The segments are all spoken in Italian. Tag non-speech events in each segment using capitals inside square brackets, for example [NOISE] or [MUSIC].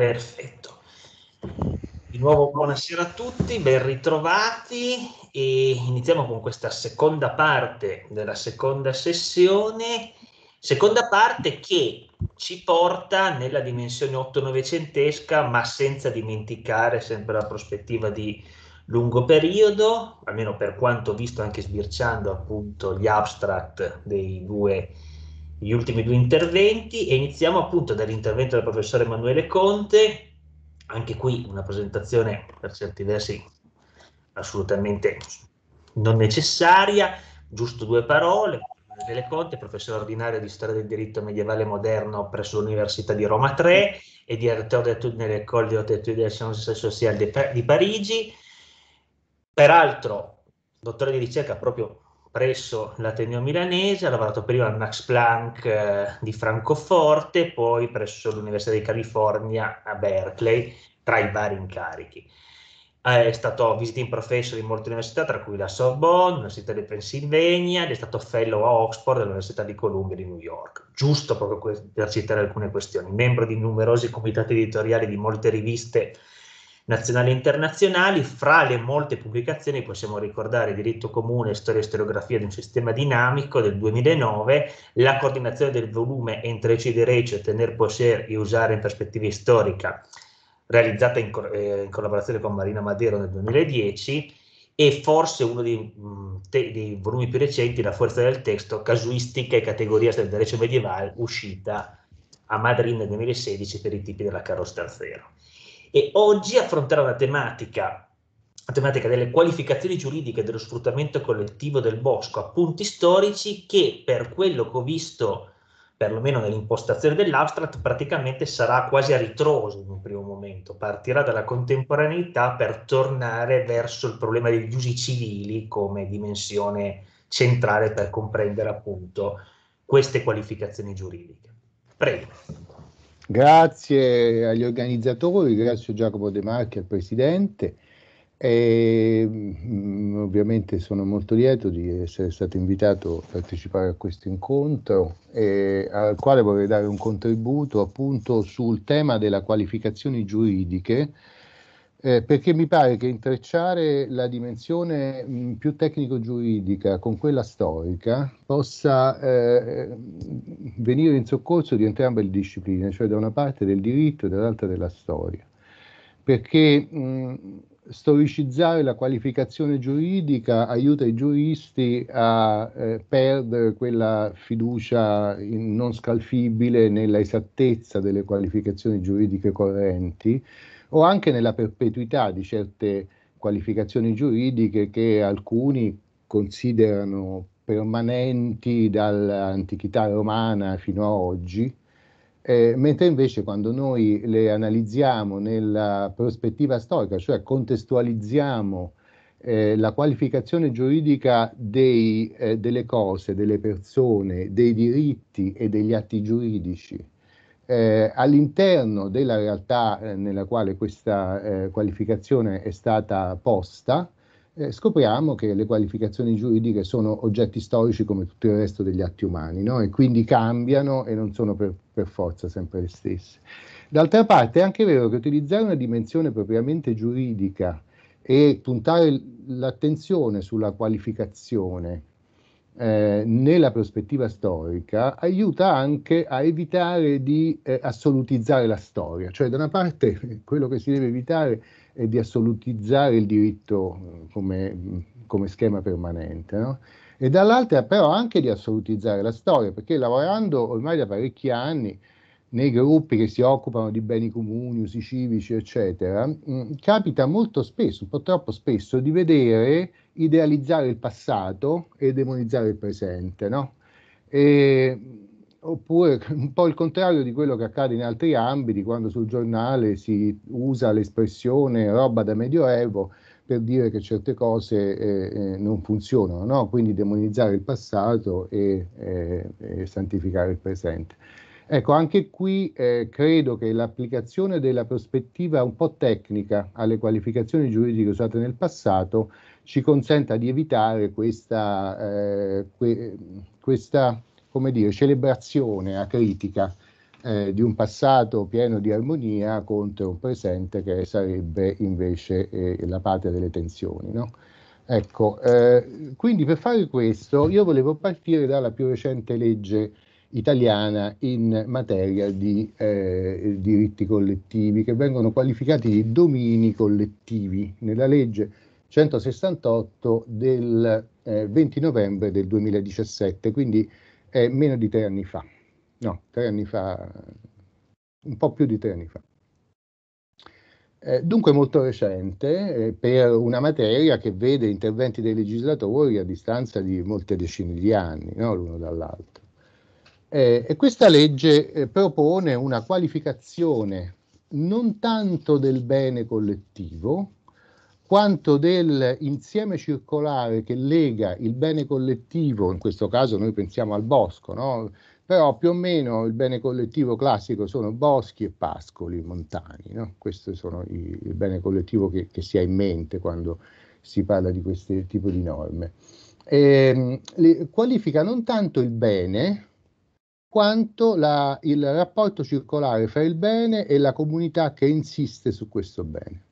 Perfetto. Di nuovo buonasera a tutti, ben ritrovati e iniziamo con questa seconda parte della seconda sessione, seconda parte che ci porta nella dimensione 8 novecentesca ma senza dimenticare sempre la prospettiva di lungo periodo, almeno per quanto visto anche sbirciando appunto gli abstract dei due gli ultimi due interventi e iniziamo appunto dall'intervento del professor Emanuele Conte, anche qui una presentazione per certi versi assolutamente non necessaria, giusto due parole. Delle Conte, professore ordinario di storia del diritto medievale moderno presso l'Università di Roma 3 e direttore dell'École di Haute Études des Sciences Sociales di Parigi. Peraltro, dottore di ricerca proprio presso l'Ateneo Milanese, ha lavorato prima al Max Planck eh, di Francoforte, poi presso l'Università di California a Berkeley, tra i vari incarichi. Eh, è stato visiting professor in molte università, tra cui la Sorbonne, l'Università di Pennsylvania, ed è stato fellow a Oxford all'Università di Columbia di New York. Giusto proprio per citare alcune questioni. Membro di numerosi comitati editoriali di molte riviste nazionali e internazionali. Fra le molte pubblicazioni possiamo ricordare Diritto Comune, Storia e Storiografia di un sistema dinamico del 2009, La coordinazione del volume Entre Cide Recio, Tener Poser e Usare in Prospettiva Storica, realizzata in, eh, in, collaborazione con Marina Madero nel 2010, e forse uno dei, mh, mm, te, dei volumi più recenti, La forza del testo, Casuistica e categoria del Derecho medievale, uscita a Madrid nel 2016 per i tipi della Carro Starzero e oggi affronterà una tematica la tematica delle qualificazioni giuridiche dello sfruttamento collettivo del bosco a punti storici che per quello che ho visto perlomeno nell'impostazione dell'abstract, praticamente sarà quasi a ritroso in un primo momento, partirà dalla contemporaneità per tornare verso il problema degli usi civili come dimensione centrale per comprendere appunto queste qualificazioni giuridiche. Prego. Grazie agli organizzatori, grazie a Giacomo De Marchi, al Presidente. E, mm, ovviamente sono molto lieto di essere stato invitato a partecipare a questo incontro, eh, al quale vorrei dare un contributo appunto sul tema delle qualificazioni giuridiche eh, perché mi pare che intrecciare la dimensione mh, mm, più tecnico-giuridica con quella storica possa eh, venire in soccorso di entrambe le discipline, cioè da una parte del diritto e dall'altra della storia. Perché mh, mm, storicizzare la qualificazione giuridica aiuta i giuristi a eh, perdere quella fiducia in, non scalfibile nella esattezza delle qualificazioni giuridiche correnti o anche nella perpetuità di certe qualificazioni giuridiche che alcuni considerano permanenti dall'antichità romana fino a oggi, eh, mentre invece quando noi le analizziamo nella prospettiva storica, cioè contestualizziamo eh, la qualificazione giuridica dei, eh, delle cose, delle persone, dei diritti e degli atti giuridici eh, all'interno della realtà eh, nella quale questa eh, qualificazione è stata posta, eh, scopriamo che le qualificazioni giuridiche sono oggetti storici come tutto il resto degli atti umani no? e quindi cambiano e non sono per, per forza sempre le stesse. D'altra parte è anche vero che utilizzare una dimensione propriamente giuridica e puntare l'attenzione sulla qualificazione eh, nella prospettiva storica aiuta anche a evitare di eh, assolutizzare la storia, cioè da una parte [LAUGHS] quello che si deve evitare è di assolutizzare il diritto eh, come, come schema permanente, no? e dall'altra però anche di assolutizzare la storia, perché lavorando ormai da parecchi anni nei gruppi che si occupano di beni comuni, usi civici, eccetera, mh, mm, capita molto spesso, un po' troppo spesso, di vedere idealizzare il passato e demonizzare il presente, no? E, oppure [LAUGHS] un po' il contrario di quello che accade in altri ambiti, quando sul giornale si usa l'espressione roba da medioevo per dire che certe cose eh, eh non funzionano, no? quindi demonizzare il passato e, eh, e santificare il presente. Ecco, anche qui eh, credo che l'applicazione della prospettiva un po' tecnica alle qualificazioni giuridiche usate nel passato ci consenta di evitare questa, eh, que, questa come dire, celebrazione acritica eh, di un passato pieno di armonia contro un presente che sarebbe invece eh, la patria delle tensioni. No? Ecco, eh, quindi per fare questo io volevo partire dalla più recente legge italiana in materia di eh, diritti collettivi che vengono qualificati di domini collettivi. Nella legge 168 del eh, 20 novembre del 2017, quindi è meno di tre anni fa, no, tre anni fa, un po' più di tre anni fa. Eh, dunque molto recente eh, per una materia che vede interventi dei legislatori a distanza di molte decine di anni, no? l'uno dall'altro. Eh, e questa legge eh, propone una qualificazione non tanto del bene collettivo, quanto dell'insieme circolare che lega il bene collettivo, in questo caso noi pensiamo al bosco, no? però più o meno il bene collettivo classico sono boschi e pascoli, montani, no? questo sono i, il bene collettivo che, che, si ha in mente quando si parla di questo tipo di norme. E, ehm, le, qualifica non tanto il bene, quanto la, il rapporto circolare fra il bene e la comunità che insiste su questo bene.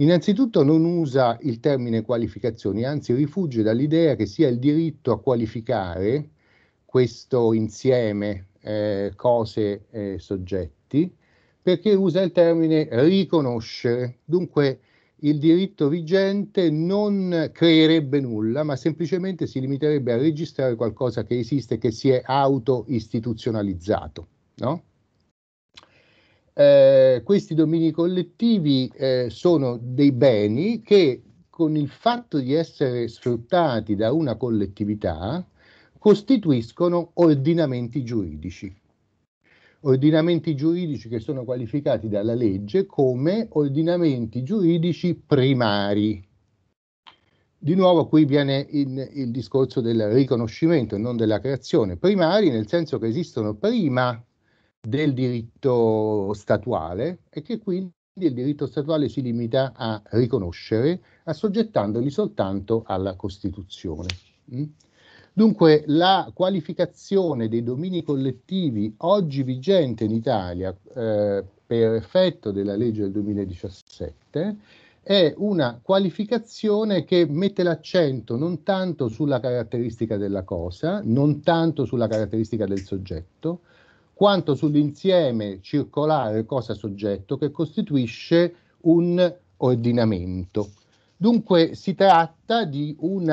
Innanzitutto non usa il termine qualificazioni, anzi rifugge dall'idea che sia il diritto a qualificare questo insieme eh, cose e eh, soggetti, perché usa il termine riconoscere. Dunque il diritto vigente non creerebbe nulla, ma semplicemente si limiterebbe a registrare qualcosa che esiste, che si è auto-istituzionalizzato. No? Eh, questi domini collettivi eh, sono dei beni che con il fatto di essere sfruttati da una collettività costituiscono ordinamenti giuridici. Ordinamenti giuridici che sono qualificati dalla legge come ordinamenti giuridici primari. Di nuovo qui viene in, il discorso del riconoscimento e non della creazione. Primari nel senso che esistono prima del diritto statuale e che quindi il diritto statuale si limita a riconoscere assoggettandoli soltanto alla Costituzione. Mm? Dunque la qualificazione dei domini collettivi oggi vigente in Italia eh, per effetto della legge del 2017 è una qualificazione che mette l'accento non tanto sulla caratteristica della cosa, non tanto sulla caratteristica del soggetto, quanto sull'insieme circolare cosa-soggetto che costituisce un ordinamento. Dunque si tratta di un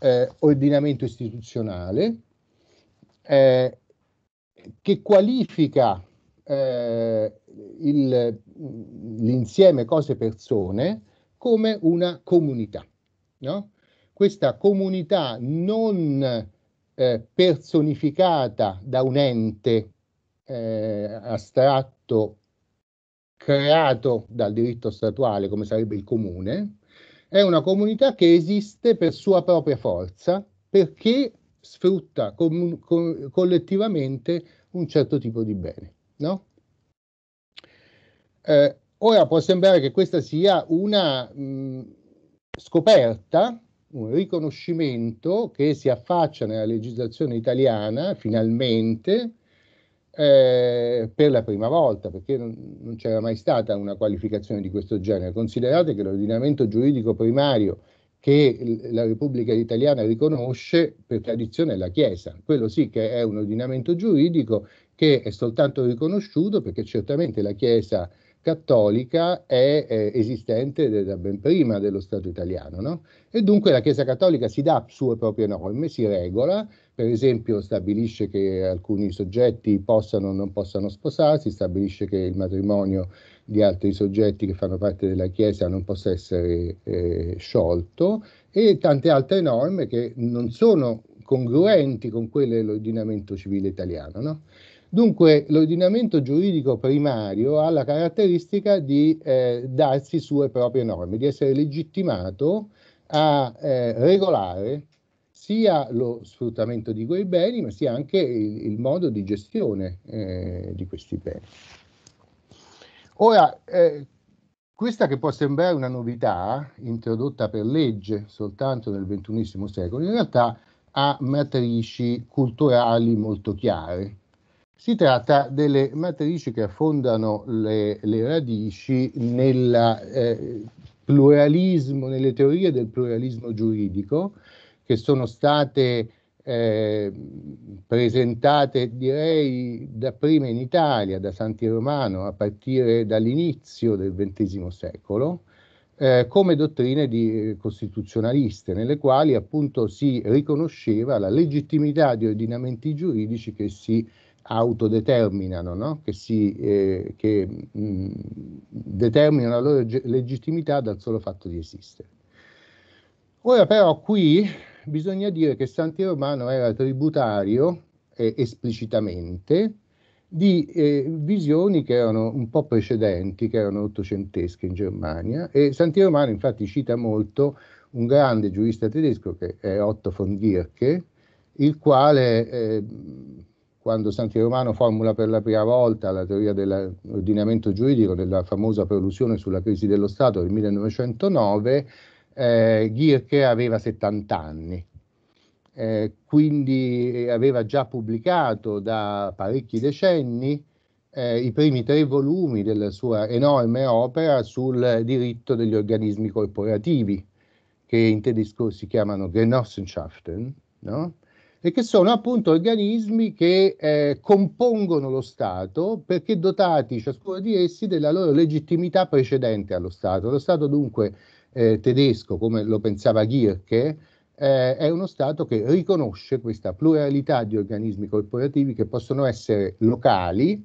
eh, ordinamento istituzionale eh, che qualifica eh, il, l'insieme cose-persone come una comunità. No? Questa comunità non eh, personificata da un ente eh, astratto creato dal diritto statuale, come sarebbe il comune, è una comunità che esiste per sua propria forza, perché sfrutta com- co- collettivamente un certo tipo di bene. No? Eh, ora può sembrare che questa sia una mh, scoperta, un riconoscimento che si affaccia nella legislazione italiana finalmente eh, per la prima volta, perché non, non c'era mai stata una qualificazione di questo genere. Considerate che l'ordinamento giuridico primario che la Repubblica Italiana riconosce per tradizione è la Chiesa. Quello sì che è un ordinamento giuridico che è soltanto riconosciuto perché certamente la Chiesa cattolica è eh, esistente da ben prima dello Stato italiano, no? E dunque la Chiesa cattolica si dà sue proprie norme, si regola, per esempio stabilisce che alcuni soggetti possano o non possano sposarsi, stabilisce che il matrimonio di altri soggetti che fanno parte della Chiesa non possa essere eh, sciolto e tante altre norme che non sono congruenti con quelle dell'ordinamento civile italiano, no? Dunque l'ordinamento giuridico primario ha la caratteristica di eh, darsi sue proprie norme, di essere legittimato a eh, regolare sia lo sfruttamento di quei beni, ma sia anche il, il modo di gestione eh, di questi beni. Ora, eh, questa che può sembrare una novità introdotta per legge soltanto nel XXI secolo, in realtà ha matrici culturali molto chiare. Si tratta delle matrici che affondano le, le radici nel eh, pluralismo, nelle teorie del pluralismo giuridico che sono state eh, presentate direi dapprima in Italia, da Santi Romano, a partire dall'inizio del XX secolo, eh, come dottrine di, costituzionaliste, nelle quali appunto si riconosceva la legittimità di ordinamenti giuridici che si autodeterminano, no? che, si, eh, che mh, mm, determinano la loro legittimità dal solo fatto di esistere. Ora però qui bisogna dire che Santi Romano era tributario eh, esplicitamente di eh, visioni che erano un po' precedenti, che erano ottocentesche in Germania e Santi Romano infatti cita molto un grande giurista tedesco che è Otto von Gierke, il quale eh, quando Santi Romano formula per la prima volta la teoria dell'ordinamento giuridico della famosa prelusione sulla crisi dello Stato del 1909, eh, Ghirche aveva 70 anni. Eh, quindi eh, aveva già pubblicato da parecchi decenni eh, i primi tre volumi della sua enorme opera sul diritto degli organismi corporativi, che in tedesco si chiamano Genossenschaften, no? e che sono appunto organismi che eh, compongono lo Stato perché dotati ciascuno di essi della loro legittimità precedente allo Stato. Lo Stato dunque eh, tedesco, come lo pensava Gierke, eh, è uno Stato che riconosce questa pluralità di organismi corporativi che possono essere locali,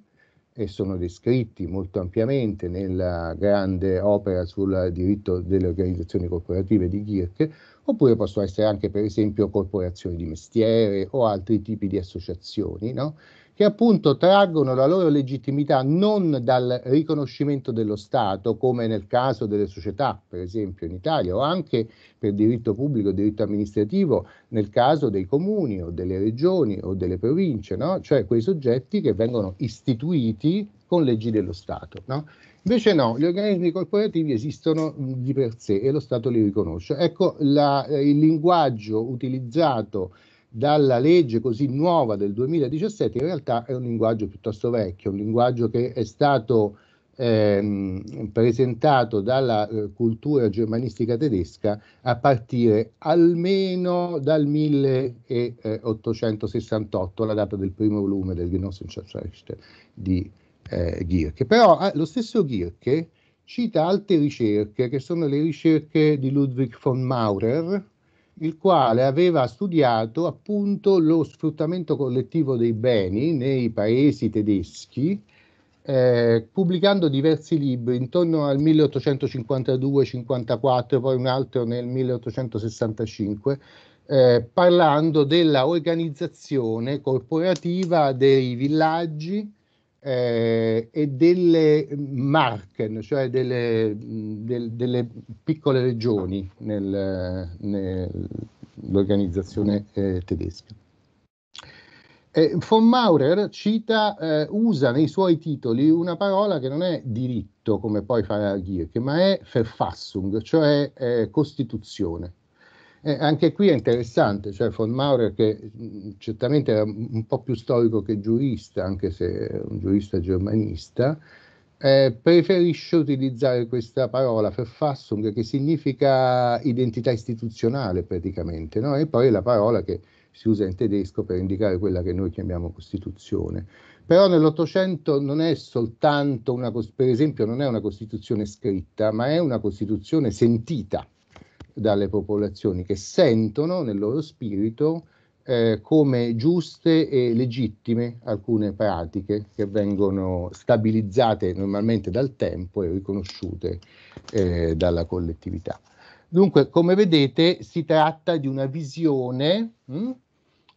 e sono descritti molto ampiamente nella grande opera sul diritto delle organizzazioni corporative di Gierke, oppure possono essere anche per esempio corporazioni di mestiere o altri tipi di associazioni, no? che appunto traggono la loro legittimità non dal riconoscimento dello Stato, come nel caso delle società, per esempio in Italia, o anche per diritto pubblico e diritto amministrativo, nel caso dei comuni o delle regioni o delle province, no? cioè quei soggetti che vengono istituiti con leggi dello Stato. No? Invece no, gli organismi corporativi esistono mm, di per sé e lo Stato li riconosce. Ecco la, eh, il linguaggio utilizzato dalla legge così nuova del 2017 in realtà è un linguaggio piuttosto vecchio, un linguaggio che è stato ehm, presentato dalla eh, cultura germanistica tedesca a partire almeno dal 1868, la data del primo volume del Genossenschaftsrecht di eh, Ghirche. Però eh, lo stesso Ghirche cita altre ricerche, che sono le ricerche di Ludwig von Maurer, il quale aveva studiato appunto lo sfruttamento collettivo dei beni nei paesi tedeschi, eh, pubblicando diversi libri intorno al 1852-54, poi un altro nel 1865, eh, parlando della organizzazione corporativa dei villaggi eh, e delle Marken, cioè delle, del, delle piccole regioni nel, nell'organizzazione eh, tedesca. Eh, von Maurer cita, eh, usa nei suoi titoli una parola che non è diritto, come poi farà Gierke, ma è Verfassung, cioè eh, Costituzione. Eh, anche qui è interessante, cioè von Maurer che mh, mm, certamente era un po' più storico che giurista, anche se un giurista germanista, eh, preferisce utilizzare questa parola Verfassung che significa identità istituzionale praticamente, no? e poi è la parola che si usa in tedesco per indicare quella che noi chiamiamo Costituzione. Però nell'Ottocento non è soltanto una, per esempio, non è una Costituzione scritta, ma è una Costituzione sentita dalle popolazioni che sentono nel loro spirito eh, come giuste e legittime alcune pratiche che vengono stabilizzate normalmente dal tempo e riconosciute eh, dalla collettività. Dunque, come vedete, si tratta di una visione mh, hm,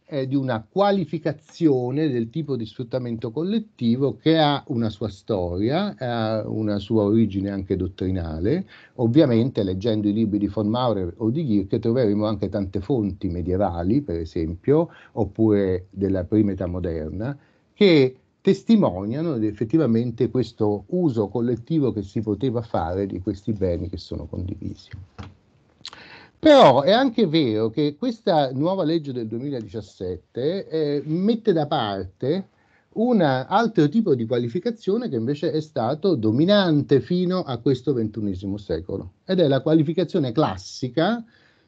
eh, di una qualificazione del tipo di sfruttamento collettivo che ha una sua storia, ha una sua origine anche dottrinale. Ovviamente leggendo i libri di von Maurer o di Girke troveremo anche tante fonti medievali, per esempio, oppure della prima età moderna, che testimoniano effettivamente questo uso collettivo che si poteva fare di questi beni che sono condivisi. Però è anche vero che questa nuova legge del 2017 eh, mette da parte un altro tipo di qualificazione che invece è stato dominante fino a questo ventunesimo secolo ed è la qualificazione classica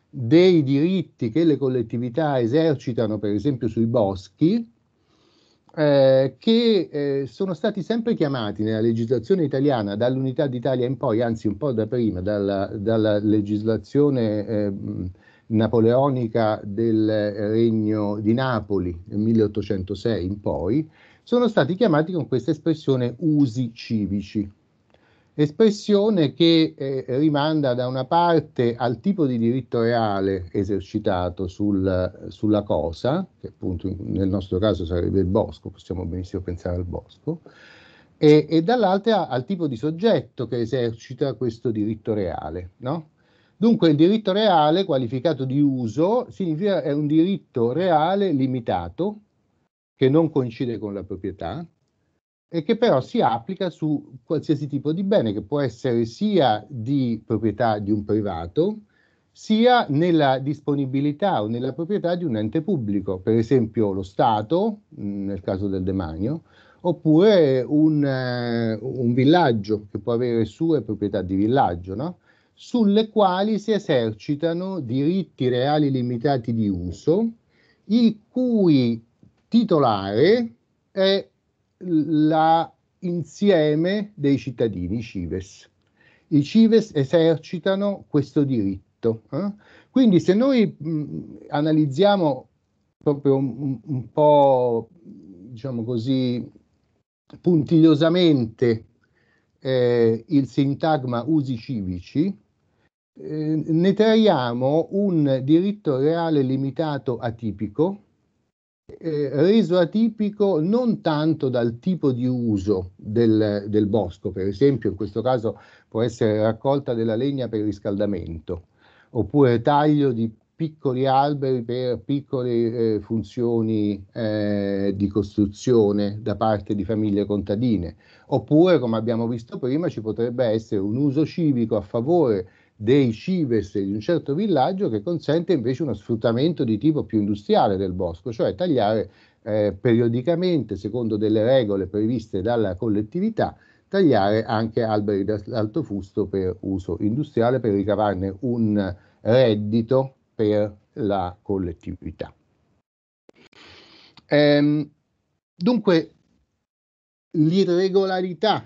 dei diritti che le collettività esercitano per esempio sui boschi eh, che eh, sono stati sempre chiamati nella legislazione italiana dall'unità d'Italia in poi, anzi un po' da prima, dalla, dalla legislazione eh, napoleonica del Regno di Napoli nel 1806 in poi, sono stati chiamati con questa espressione usi civici espressione che eh, rimanda da una parte al tipo di diritto reale esercitato sul, sulla cosa, che appunto nel nostro caso sarebbe il bosco, possiamo benissimo pensare al bosco, e, e dall'altra al tipo di soggetto che esercita questo diritto reale. No? Dunque il diritto reale qualificato di uso significa è un diritto reale limitato che non coincide con la proprietà, e che però si applica su qualsiasi tipo di bene, che può essere sia di proprietà di un privato, sia nella disponibilità o nella proprietà di un ente pubblico, per esempio lo Stato, nel caso del demanio, oppure un, eh, un villaggio che può avere sue proprietà di villaggio, no? sulle quali si esercitano diritti reali limitati di uso, il cui titolare è l'insieme dei cittadini i cives. I cives esercitano questo diritto. Eh? Quindi se noi mh, analizziamo proprio un, un, po', diciamo così, puntigliosamente eh, il sintagma usi civici, eh, ne traiamo un diritto reale limitato atipico, eh, reso atipico non tanto dal tipo di uso del, del, bosco, per esempio in questo caso può essere raccolta della legna per riscaldamento, oppure taglio di piccoli alberi per piccole eh, funzioni eh, di costruzione da parte di famiglie contadine, oppure come abbiamo visto prima ci potrebbe essere un uso civico a favore dei cives di un certo villaggio che consente invece uno sfruttamento di tipo più industriale del bosco, cioè tagliare eh, periodicamente, secondo delle regole previste dalla collettività, tagliare anche alberi d'alto fusto per uso industriale per ricavarne un reddito per la collettività. Ehm, dunque, l'irregolarità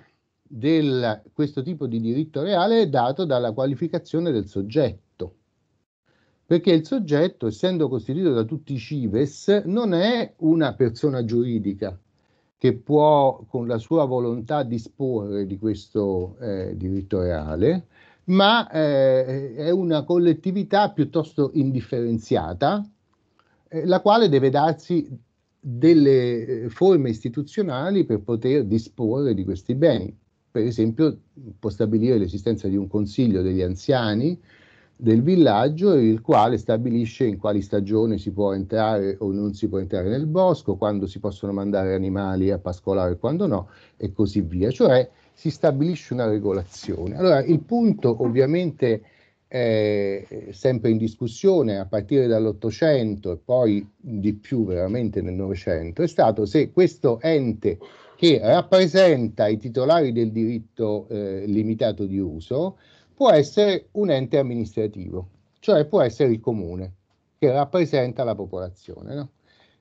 di questo tipo di diritto reale è dato dalla qualificazione del soggetto, perché il soggetto, essendo costituito da tutti i cives, non è una persona giuridica che può con la sua volontà disporre di questo eh, diritto reale, ma eh, è una collettività piuttosto indifferenziata, eh, la quale deve darsi delle eh, forme istituzionali per poter disporre di questi beni per esempio può stabilire l'esistenza di un consiglio degli anziani del villaggio, il quale stabilisce in quali stagioni si può entrare o non si può entrare nel bosco, quando si possono mandare animali a pascolare e quando no, e così via. Cioè si stabilisce una regolazione. Allora il punto ovviamente eh, sempre in discussione a partire dall'Ottocento e poi di più veramente nel Novecento, è stato se questo ente che rappresenta i titolari del diritto eh, limitato di uso può essere un ente amministrativo, cioè può essere il comune che rappresenta la popolazione. No?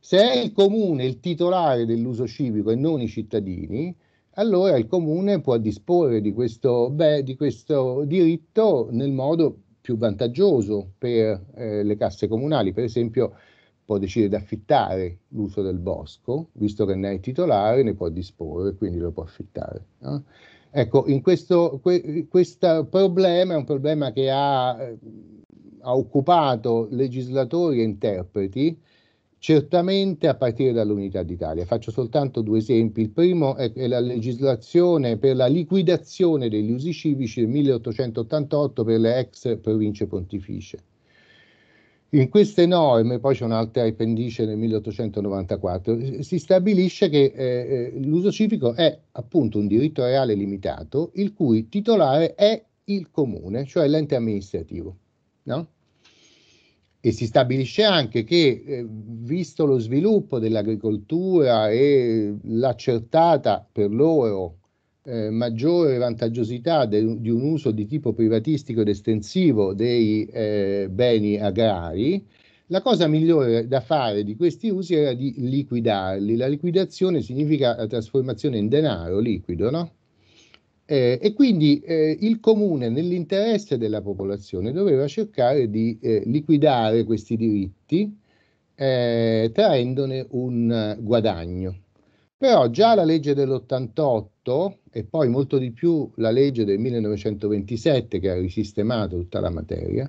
Se è il comune il titolare dell'uso civico e non i cittadini, allora il comune può disporre di questo, beh, di questo diritto nel modo più vantaggioso per eh, le casse comunali. Per esempio, può decidere di affittare l'uso del bosco, visto che ne è titolare, ne può disporre, quindi lo può affittare. No? Ecco, questo, que, questo problema è un problema che ha, eh, ha, occupato legislatori e interpreti certamente a partire dall'Unità d'Italia. Faccio soltanto due esempi. Il primo è, è la legislazione per la liquidazione degli usi civici del 1888 per le ex province pontificie in queste norme, poi c'è un'altra appendice del 1894, si stabilisce che eh, eh, l'uso civico è appunto un diritto reale limitato, il cui titolare è il comune, cioè l'ente amministrativo. No? E si stabilisce anche che, eh, visto lo sviluppo dell'agricoltura e eh, l'accertata per loro eh, maggiore vantaggiosità de, di un uso di tipo privatistico ed estensivo dei eh, beni agrari, la cosa migliore da fare di questi usi era di liquidarli. La liquidazione significa la trasformazione in denaro liquido, no? Eh, e quindi eh, il comune, nell'interesse della popolazione, doveva cercare di eh, liquidare questi diritti eh, traendone un eh, guadagno. Però già la legge dell'88 e poi molto di più la legge del 1927 che ha risistemato tutta la materia,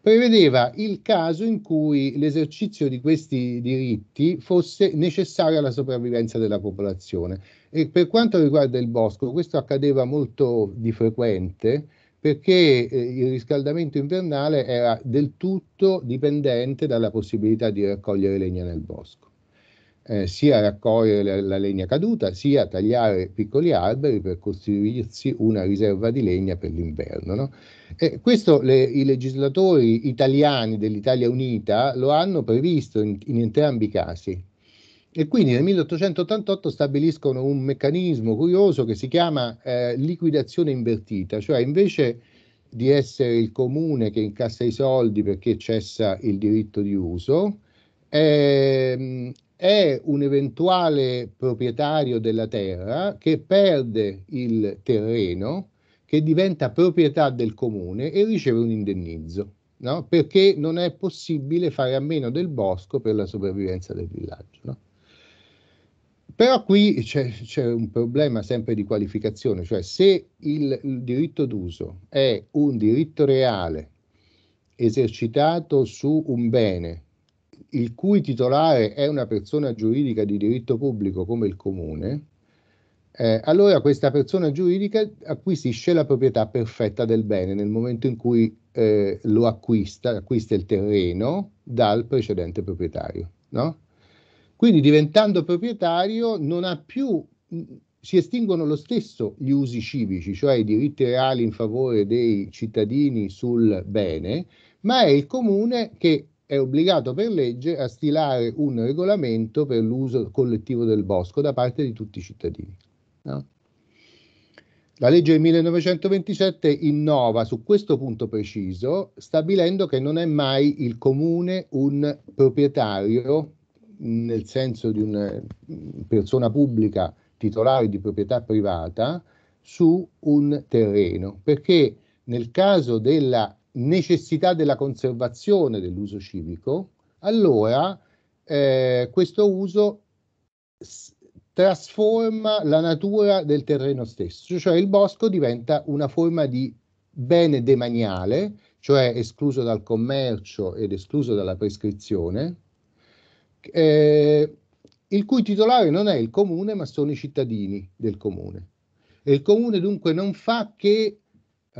prevedeva il caso in cui l'esercizio di questi diritti fosse necessario alla sopravvivenza della popolazione. E per quanto riguarda il bosco, questo accadeva molto di frequente perché eh, il riscaldamento invernale era del tutto dipendente dalla possibilità di raccogliere legna nel bosco eh, sia raccogliere la, la, legna caduta, sia tagliare piccoli alberi per costruirsi una riserva di legna per l'inverno. No? Eh, questo le, i legislatori italiani dell'Italia Unita lo hanno previsto in, in entrambi i casi. E quindi nel 1888 stabiliscono un meccanismo curioso che si chiama eh, liquidazione invertita, cioè invece di essere il comune che incassa i soldi perché cessa il diritto di uso, eh, è un eventuale proprietario della terra che perde il terreno, che diventa proprietà del comune e riceve un indennizzo, no? perché non è possibile fare a meno del bosco per la sopravvivenza del villaggio. No? Però qui c'è, c'è, un problema sempre di qualificazione, cioè se il, il diritto d'uso è un diritto reale esercitato su un bene il cui titolare è una persona giuridica di diritto pubblico come il comune, eh, allora questa persona giuridica acquisisce la proprietà perfetta del bene nel momento in cui eh, lo acquista, acquista il terreno dal precedente proprietario. No? Quindi diventando proprietario non ha più, si estinguono lo stesso gli usi civici, cioè i diritti reali in favore dei cittadini sul bene, ma è il comune che è obbligato per legge a stilare un regolamento per l'uso collettivo del bosco da parte di tutti i cittadini. No? La legge del 1927 innova su questo punto preciso, stabilendo che non è mai il comune un proprietario, nel senso di una mm, persona pubblica titolare di proprietà privata, su un terreno, perché nel caso della necessità della conservazione dell'uso civico, allora eh, questo uso s- trasforma la natura del terreno stesso, cioè il bosco diventa una forma di bene demaniale, cioè escluso dal commercio ed escluso dalla prescrizione, eh, il cui titolare non è il comune ma sono i cittadini del comune. E il comune dunque non fa che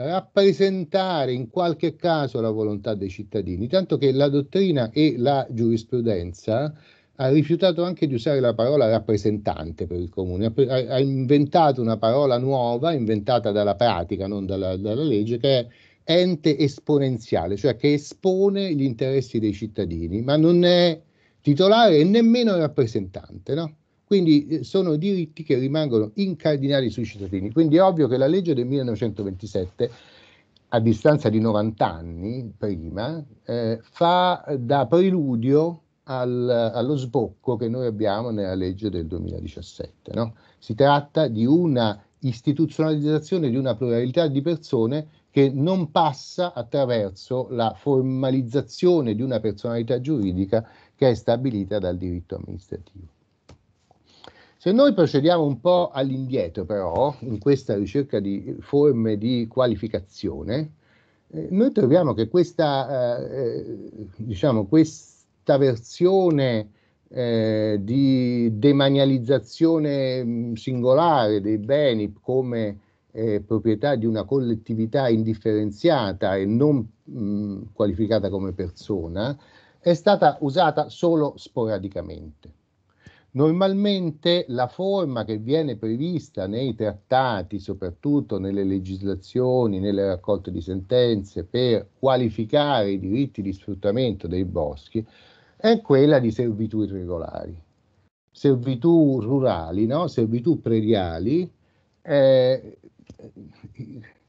rappresentare eh, in qualche caso la volontà dei cittadini, tanto che la dottrina e la giurisprudenza ha rifiutato anche di usare la parola rappresentante per il comune, ha, inventato una parola nuova, inventata dalla pratica, non dalla, dalla legge, che è ente esponenziale, cioè che espone gli interessi dei cittadini, ma non è titolare e nemmeno rappresentante, no? Quindi eh, sono diritti che rimangono incardinali sui cittadini. Quindi è ovvio che la legge del 1927 a distanza di 90 anni prima, eh, fa eh, da preludio al, allo sbocco che noi abbiamo nella legge del 2017. No? Si tratta di una istituzionalizzazione di una pluralità di persone che non passa attraverso la formalizzazione di una personalità giuridica che è stabilita dal diritto amministrativo. Se noi procediamo un po' all'indietro però, in questa ricerca di forme di qualificazione, eh, noi troviamo che questa, eh, eh diciamo, questa versione eh, di demanializzazione mm, singolare dei beni come eh, proprietà di una collettività indifferenziata e non mh, mm, qualificata come persona, è stata usata solo sporadicamente. Normalmente la forma che viene prevista nei trattati, soprattutto nelle legislazioni, nelle raccolte di sentenze, per qualificare i diritti di sfruttamento dei boschi è quella di servitù irregolari, servitù rurali, no? servitù prediali, eh,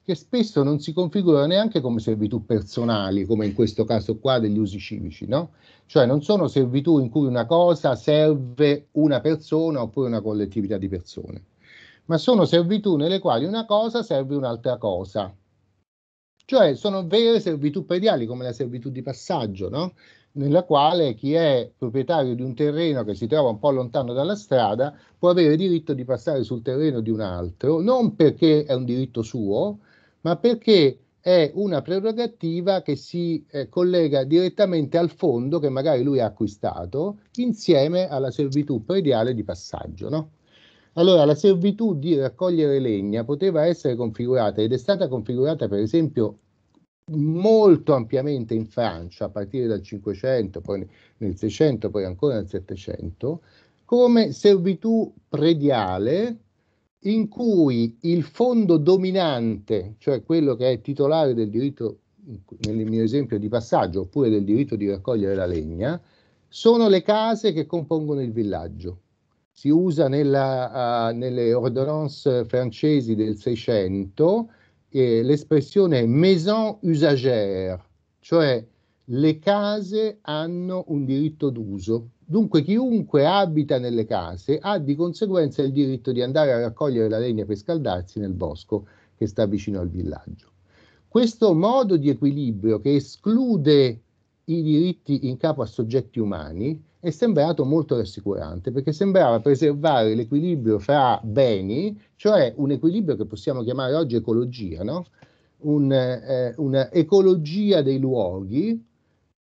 che spesso non si configurano neanche come servitù personali, come in questo caso qua degli usi civici, no? Cioè non sono servitù in cui una cosa serve una persona oppure una collettività di persone, ma sono servitù nelle quali una cosa serve un'altra cosa. Cioè sono vere servitù prediali come la servitù di passaggio, no? nella quale chi è proprietario di un terreno che si trova un po' lontano dalla strada può avere diritto di passare sul terreno di un altro, non perché è un diritto suo, ma perché è una prerogativa che si eh, collega direttamente al fondo che magari lui ha acquistato insieme alla servitù prediale di passaggio. No? Allora la servitù di raccogliere legna poteva essere configurata ed è stata configurata per esempio molto ampiamente in Francia a partire dal 500, poi nel 600, poi ancora nel 700, come servitù prediale in cui il fondo dominante, cioè quello che è titolare del diritto, nel mio esempio di passaggio, oppure del diritto di raccogliere la legna, sono le case che compongono il villaggio. Si usa nella, uh, nelle ordonnance francesi del Seicento eh, l'espressione maison usagère, cioè le case hanno un diritto d'uso, Dunque chiunque abita nelle case ha di conseguenza il diritto di andare a raccogliere la legna per scaldarsi nel bosco che sta vicino al villaggio. Questo modo di equilibrio che esclude i diritti in capo a soggetti umani è sembrato molto rassicurante perché sembrava preservare l'equilibrio fra beni, cioè un equilibrio che possiamo chiamare oggi ecologia, no? un, eh, un'ecologia dei luoghi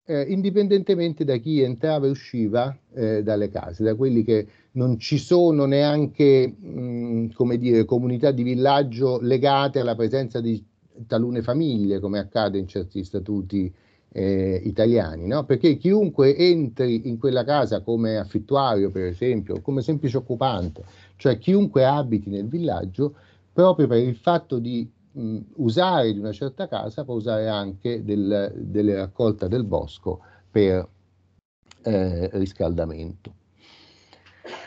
eh, indipendentemente da chi entrava e usciva eh, dalle case, da quelli che non ci sono neanche mh, mm, come dire, comunità di villaggio legate alla presenza di talune famiglie, come accade in certi statuti eh, italiani, no? perché chiunque entri in quella casa come affittuario, per esempio, come semplice occupante, cioè chiunque abiti nel villaggio, proprio per il fatto di mh, mm, usare di una certa casa può usare anche del, delle raccolte del bosco per eh, riscaldamento.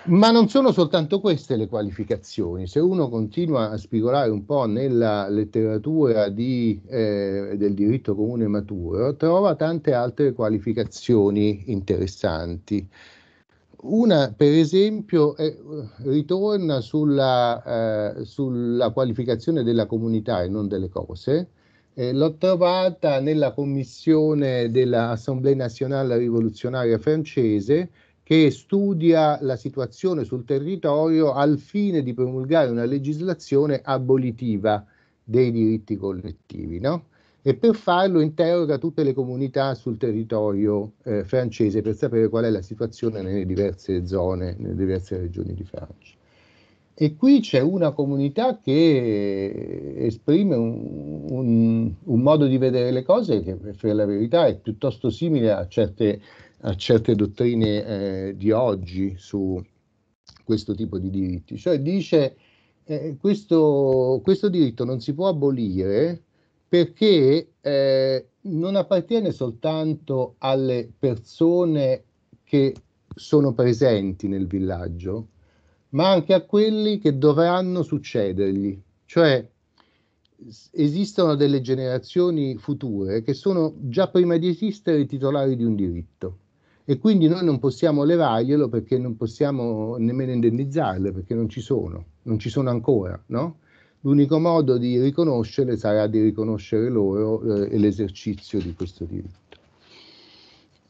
Ma non sono soltanto queste le qualificazioni, se uno continua a spigolare un po' nella letteratura di, eh, del diritto comune maturo, trova tante altre qualificazioni interessanti. Una, per esempio, è, eh, ritorna sulla, eh, sulla, qualificazione della comunità e non delle cose. Eh, l'ho trovata nella commissione dell'Assemblée nazionale rivoluzionaria francese che studia la situazione sul territorio al fine di promulgare una legislazione abolitiva dei diritti collettivi. No? e per farlo interroga tutte le comunità sul territorio eh, francese per sapere qual è la situazione nelle diverse zone, nelle diverse regioni di Francia. E qui c'è una comunità che esprime un, un, un modo di vedere le cose che, per la verità, è piuttosto simile a certe, a certe dottrine eh, di oggi su questo tipo di diritti. Cioè dice eh, questo, questo diritto non si può abolire perché eh, non appartiene soltanto alle persone che sono presenti nel villaggio, ma anche a quelli che dovranno succedergli. Cioè esistono delle generazioni future che sono già prima di esistere titolari di un diritto e quindi noi non possiamo levarglielo perché non possiamo nemmeno indennizzarle perché non ci sono, non ci sono ancora, no? L'unico modo di riconoscerle sarà di riconoscere loro eh, l'esercizio di questo diritto.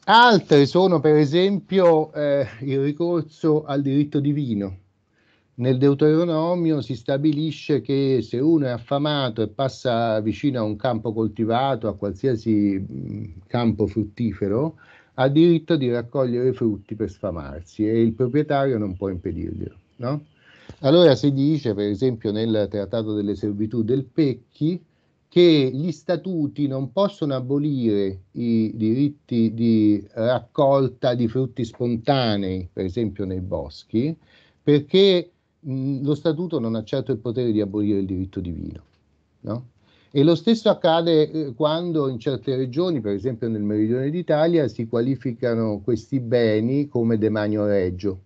Altre sono per esempio eh, il ricorso al diritto divino. Nel Deuteronomio si stabilisce che se uno è affamato e passa vicino a un campo coltivato, a qualsiasi mm, campo fruttifero, ha diritto di raccogliere frutti per sfamarsi e il proprietario non può impedirglielo. No? Allora si dice, per esempio, nel Trattato delle servitù del Pecchi, che gli statuti non possono abolire i diritti di raccolta di frutti spontanei, per esempio nei boschi, perché mh, lo statuto non ha certo il potere di abolire il diritto divino. No? E lo stesso accade eh, quando in certe regioni, per esempio nel meridione d'Italia, si qualificano questi beni come demanio regio,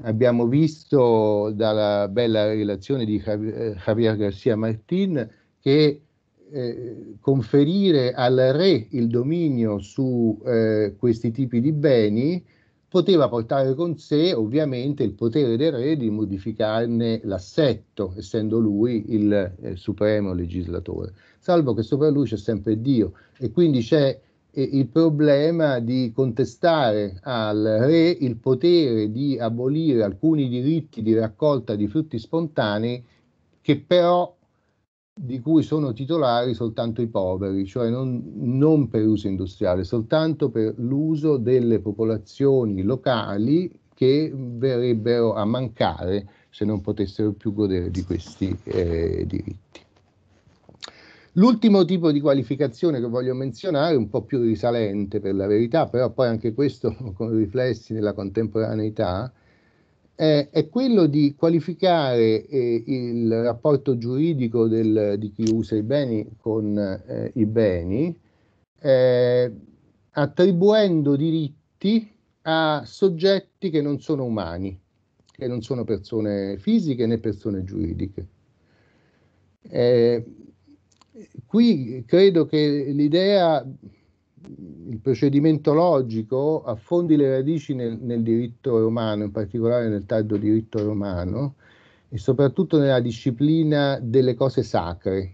Abbiamo visto dalla bella relazione di eh, Javier García Martín che eh, conferire al re il dominio su eh, questi tipi di beni poteva portare con sé ovviamente il potere del re di modificarne l'assetto, essendo lui il eh, supremo legislatore, salvo che sopra lui c'è sempre Dio e quindi c'è il problema di contestare al re il potere di abolire alcuni diritti di raccolta di frutti spontanei che però di cui sono titolari soltanto i poveri, cioè non, non per uso industriale, soltanto per l'uso delle popolazioni locali che verrebbero a mancare se non potessero più godere di questi eh, diritti. L'ultimo tipo di qualificazione che voglio menzionare, un po' più risalente per la verità, però poi anche questo [LAUGHS] con riflessi nella contemporaneità, eh, è quello di qualificare eh, il rapporto giuridico del, di chi usa i beni con eh, i beni, eh, attribuendo diritti a soggetti che non sono umani, che non sono persone fisiche né persone giuridiche. Eh, qui credo che l'idea, il procedimento logico affondi le radici nel, nel diritto romano, in particolare nel tardo diritto romano, e soprattutto nella disciplina delle cose sacre.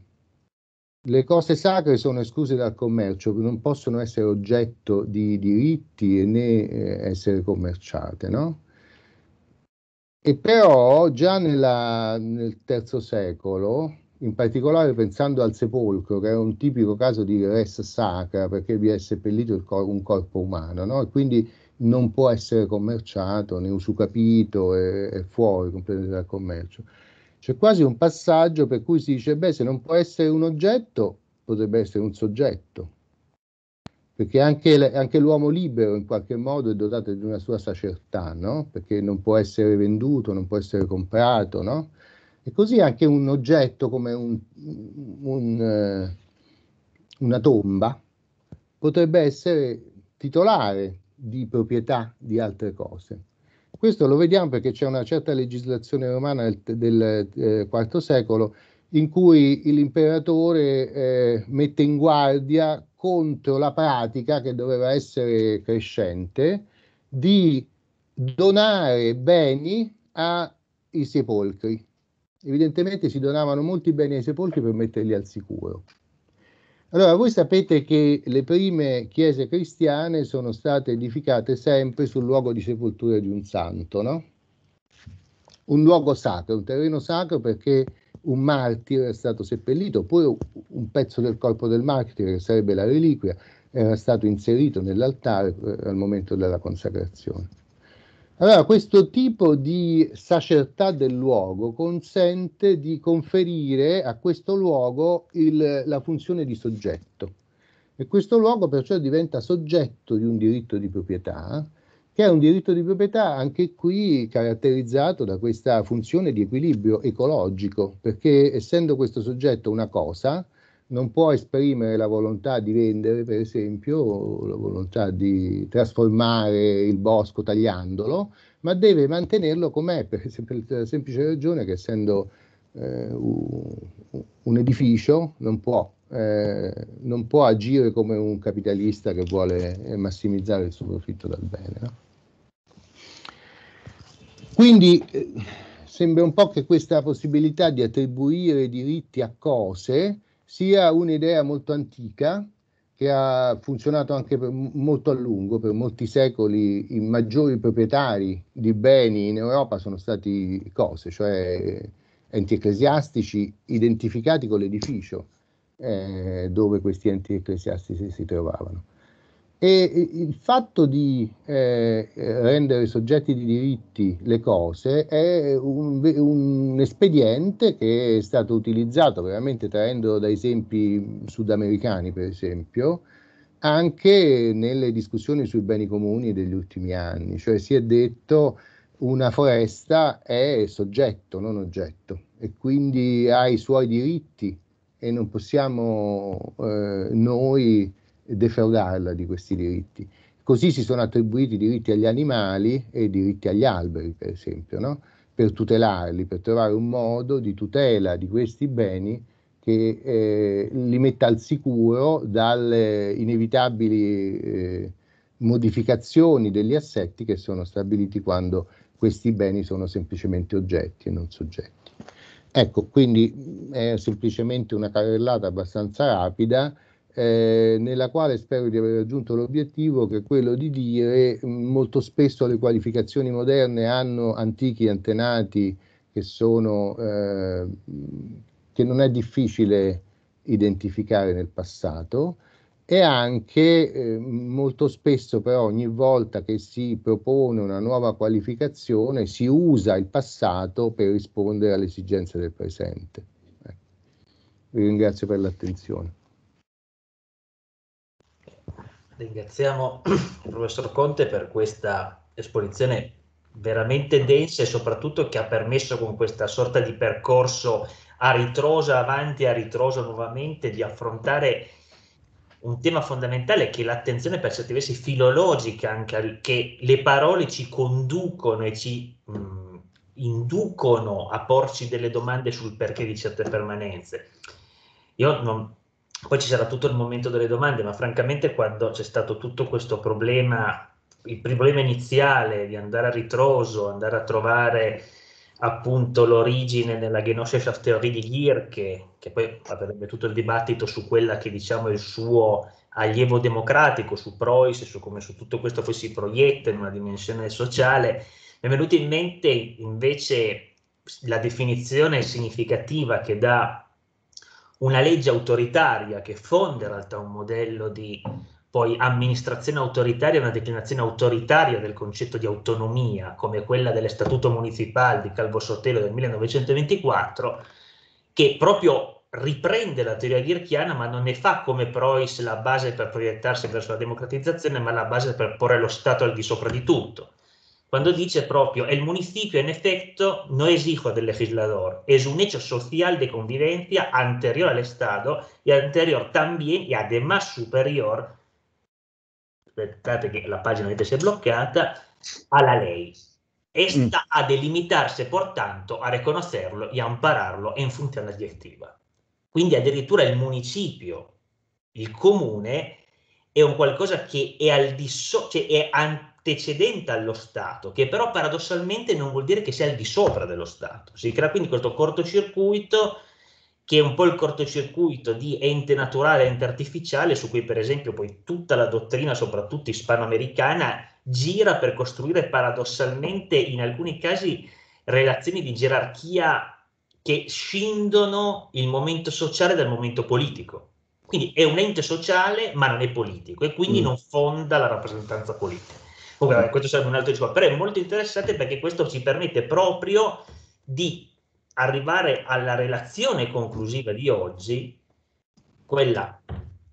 Le cose sacre sono escluse dal commercio, non possono essere oggetto di diritti né eh, essere commerciate, no? E però già nella, nel terzo secolo in particolare pensando al sepolcro, che è un tipico caso di res sacra, perché vi è seppellito cor- un corpo umano, no? e quindi non può essere commerciato, né usucapito, è, è fuori completamente dal commercio. C'è quasi un passaggio per cui si dice, beh, se non può essere un oggetto, potrebbe essere un soggetto, perché anche, anche l'uomo libero in qualche modo è dotato di una sua sacertà, no? perché non può essere venduto, non può essere comprato, no? E così anche un oggetto come un, un, eh, una tomba potrebbe essere titolare di proprietà di altre cose. Questo lo vediamo perché c'è una certa legislazione romana del, del eh, IV secolo in cui l'imperatore eh, mette in guardia contro la pratica che doveva essere crescente di donare beni ai sepolcri evidentemente si donavano molti beni ai sepolcri per metterli al sicuro. Allora, voi sapete che le prime chiese cristiane sono state edificate sempre sul luogo di sepoltura di un santo, no? Un luogo sacro, un terreno sacro perché un martire è stato seppellito, oppure un pezzo del corpo del martire, che sarebbe la reliquia, era stato inserito nell'altare eh, al momento della consacrazione. Allora, questo tipo di sacertà del luogo consente di conferire a questo luogo il, la funzione di soggetto e questo luogo perciò diventa soggetto di un diritto di proprietà, che è un diritto di proprietà anche qui caratterizzato da questa funzione di equilibrio ecologico, perché essendo questo soggetto una cosa, non può esprimere la volontà di vendere, per esempio, la volontà di trasformare il bosco tagliandolo, ma deve mantenerlo com'è, per, la semplice ragione che essendo eh, un edificio non può, eh, non può, agire come un capitalista che vuole eh, massimizzare il suo profitto dal bene. No? Quindi eh, sembra un po' che questa possibilità di attribuire diritti a cose sia un'idea molto antica che ha funzionato anche molto a lungo, per molti secoli i maggiori proprietari di beni in Europa sono stati cose, cioè enti ecclesiastici identificati con l'edificio eh, dove questi enti ecclesiastici si trovavano. E il fatto di eh, rendere soggetti di diritti le cose è un, un, espediente che è stato utilizzato veramente traendo da esempi sudamericani, per esempio, anche nelle discussioni sui beni comuni degli ultimi anni. Cioè si è detto una foresta è soggetto, non oggetto, e quindi ha i suoi diritti e non possiamo eh, noi defraudarla di questi diritti. Così si sono attribuiti diritti agli animali e diritti agli alberi, per esempio, no? per tutelarli, per trovare un modo di tutela di questi beni che eh, li metta al sicuro dalle inevitabili eh, modificazioni degli assetti che sono stabiliti quando questi beni sono semplicemente oggetti e non soggetti. Ecco, quindi mm, è semplicemente una carrellata abbastanza rapida eh, nella quale spero di aver raggiunto l'obiettivo che è quello di dire mm, molto spesso le qualificazioni moderne hanno antichi antenati che, sono, eh, che non è difficile identificare nel passato e anche eh, molto spesso però ogni volta che si propone una nuova qualificazione si usa il passato per rispondere alle esigenze del presente. Ecco. Vi ringrazio per l'attenzione. Ringraziamo il professor Conte per questa esposizione veramente densa e soprattutto che ha permesso con questa sorta di percorso a ritroso avanti, a ritroso nuovamente, di affrontare un tema fondamentale che è l'attenzione per certi versi filologica, anche che le parole ci conducono e ci mh, mm, inducono a porci delle domande sul perché di certe permanenze. Io non, poi ci sarà tutto il momento delle domande, ma francamente quando c'è stato tutto questo problema, il problema iniziale di andare a ritroso, andare a trovare appunto l'origine nella Genossenschaft Theorie di Gierke, che poi avrebbe tutto il dibattito su quella che diciamo è il suo allievo democratico, su Preuss, su come su tutto questo poi si proietta in una dimensione sociale, mi è venuta in mente invece la definizione significativa che dà una legge autoritaria che fonde in realtà un modello di poi amministrazione autoritaria, una declinazione autoritaria del concetto di autonomia, come quella dell'Estatuto Municipale di Calvo Sotelo del 1924, che proprio riprende la teoria ghirchiana, ma non ne fa come Preuss la base per proiettarsi verso la democratizzazione, ma la base per porre lo Stato al di sopra di tutto quando dice proprio il municipio in efecto non es hijo del legislador, es un hecho social de convivencia anterior al Estado y anterior también y además superior, aspettate che la pagina avete si è bloccata, alla ley. Esta mm. a delimitarse portanto a riconoscerlo e a ampararlo in funzione addiettiva. Quindi addirittura il municipio, il comune, è un qualcosa che è al di sopra, cioè è anteriore antecedente allo Stato, che però paradossalmente non vuol dire che sia al di sopra dello Stato. Si crea quindi questo cortocircuito che è un po' il cortocircuito di ente naturale, ente artificiale, su cui per esempio poi tutta la dottrina, soprattutto ispanoamericana, gira per costruire paradossalmente in alcuni casi relazioni di gerarchia che scindono il momento sociale dal momento politico. Quindi è un ente sociale ma non è politico e quindi mm. non fonda la rappresentanza politica. Poi questo sarebbe un altro discorso, però è molto interessante perché questo ci permette proprio di arrivare alla relazione conclusiva di oggi, quella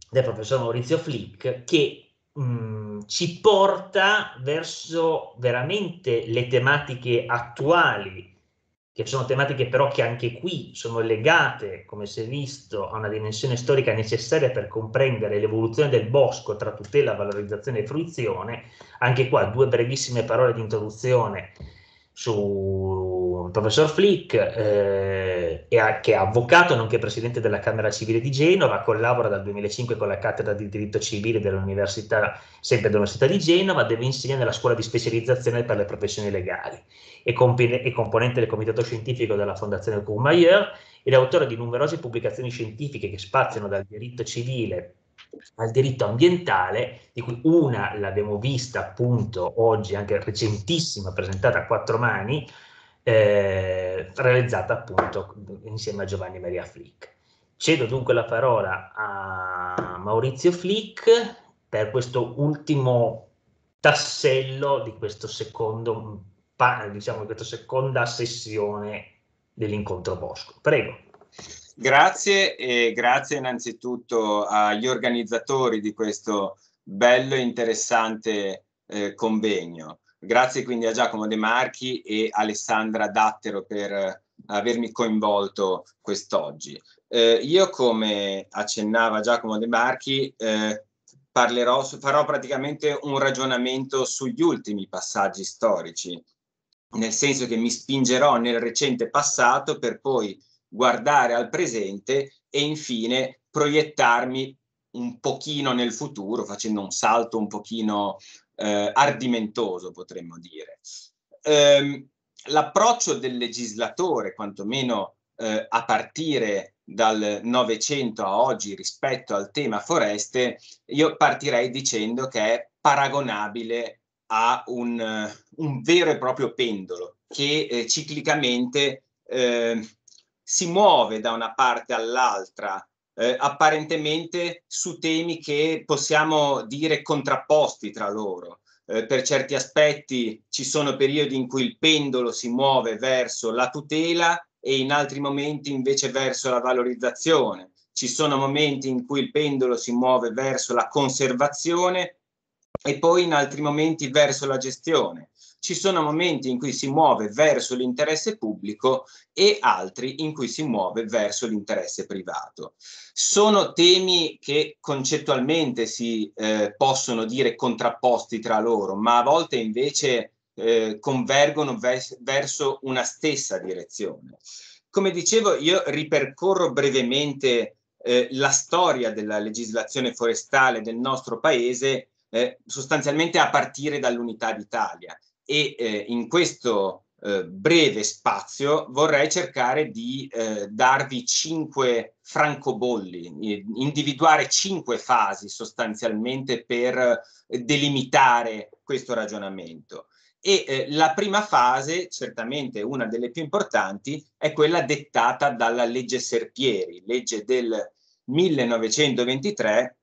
del professor Maurizio Flick, che mh, mm, ci porta verso veramente le tematiche attuali che sono tematiche però che anche qui sono legate, come si è visto, a una dimensione storica necessaria per comprendere l'evoluzione del bosco tra tutela, valorizzazione e fruizione. Anche qua due brevissime parole di introduzione su professor Flick, eh, che è avvocato nonché presidente della Camera Civile di Genova, collabora dal 2005 con la cattedra di diritto civile dell'Università, sempre dell'Università di Genova, dove insegna nella scuola di specializzazione per le professioni legali. È, compine, è componente del comitato scientifico della Fondazione Courmayeur ed è autore di numerose pubblicazioni scientifiche che spaziano dal diritto civile al diritto ambientale, di cui una l'abbiamo vista appunto oggi, anche recentissima, presentata a quattro mani, eh, realizzata appunto insieme a Giovanni Maria Flick. Cedo dunque la parola a Maurizio Flick per questo ultimo tassello di questo secondo, diciamo, questa seconda sessione dell'incontro Bosco. Prego. Grazie e grazie innanzitutto agli organizzatori di questo bello e interessante eh, convegno. Grazie quindi a Giacomo De Marchi e Alessandra Dattero per eh, avermi coinvolto quest'oggi. Eh, io, come accennava Giacomo De Marchi, eh, parlerò, farò praticamente un ragionamento sugli ultimi passaggi storici, nel senso che mi spingerò nel recente passato per poi guardare al presente e infine proiettarmi un pochino nel futuro, facendo un salto un pochino eh, ardimentoso, potremmo dire. Ehm, l'approccio del legislatore, quantomeno eh, a partire dal Novecento a oggi rispetto al tema foreste, io partirei dicendo che è paragonabile a un, eh, un vero e proprio pendolo che eh, ciclicamente eh, si muove da una parte all'altra, eh, apparentemente su temi che possiamo dire contrapposti tra loro. Eh, per certi aspetti ci sono periodi in cui il pendolo si muove verso la tutela e in altri momenti invece verso la valorizzazione. Ci sono momenti in cui il pendolo si muove verso la conservazione e poi in altri momenti verso la gestione ci sono momenti in cui si muove verso l'interesse pubblico e altri in cui si muove verso l'interesse privato. Sono temi che concettualmente si eh, possono dire contrapposti tra loro, ma a volte invece eh, convergono ves- verso una stessa direzione. Come dicevo, io ripercorro brevemente eh, la storia della legislazione forestale del nostro paese eh, sostanzialmente a partire dall'unità d'Italia e eh, in questo eh, breve spazio vorrei cercare di eh, darvi cinque francobolli, eh, individuare cinque fasi sostanzialmente per eh, delimitare questo ragionamento. E eh, la prima fase, certamente una delle più importanti, è quella dettata dalla legge Serpieri, legge del 1923,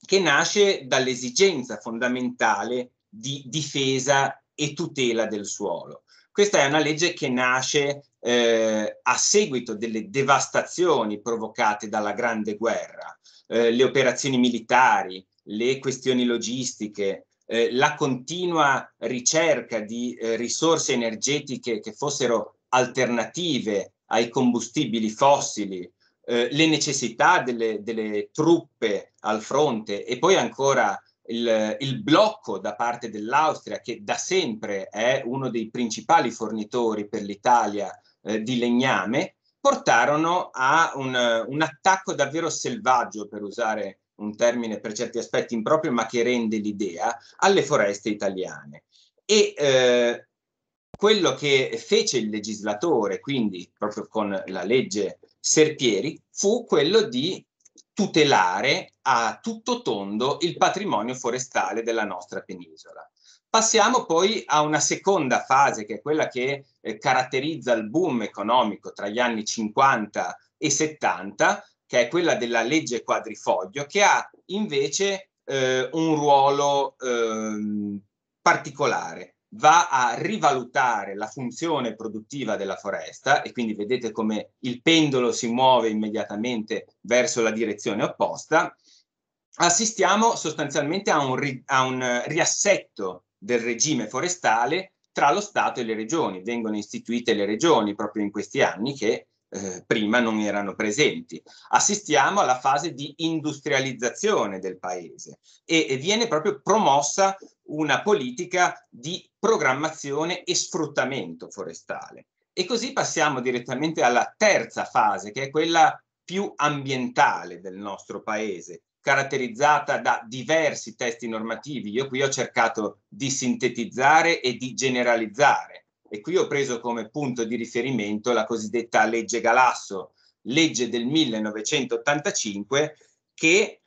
che nasce dall'esigenza fondamentale di difesa e tutela del suolo. Questa è una legge che nasce eh, a seguito delle devastazioni provocate dalla Grande Guerra, eh, le operazioni militari, le questioni logistiche, eh, la continua ricerca di eh, risorse energetiche che fossero alternative ai combustibili fossili, eh, le necessità delle, delle truppe al fronte e poi ancora il, il, blocco da parte dell'Austria, che da sempre è uno dei principali fornitori per l'Italia eh, di legname, portarono a un, un, attacco davvero selvaggio, per usare un termine per certi aspetti improprio, ma che rende l'idea, alle foreste italiane. E eh, quello che fece il legislatore, quindi proprio con la legge Serpieri, fu quello di tutelare a tutto tondo il patrimonio forestale della nostra penisola. Passiamo poi a una seconda fase che è quella che eh, caratterizza il boom economico tra gli anni 50 e 70, che è quella della legge quadrifoglio, che ha invece eh, un ruolo eh, particolare va a rivalutare la funzione produttiva della foresta e quindi vedete come il pendolo si muove immediatamente verso la direzione opposta, assistiamo sostanzialmente a un, ri a un riassetto del regime forestale tra lo Stato e le regioni. Vengono istituite le regioni proprio in questi anni che eh, prima non erano presenti. Assistiamo alla fase di industrializzazione del paese e, e viene proprio promossa una politica di programmazione e sfruttamento forestale. E così passiamo direttamente alla terza fase, che è quella più ambientale del nostro paese, caratterizzata da diversi testi normativi. Io qui ho cercato di sintetizzare e di generalizzare e qui ho preso come punto di riferimento la cosiddetta legge Galasso, legge del 1985, che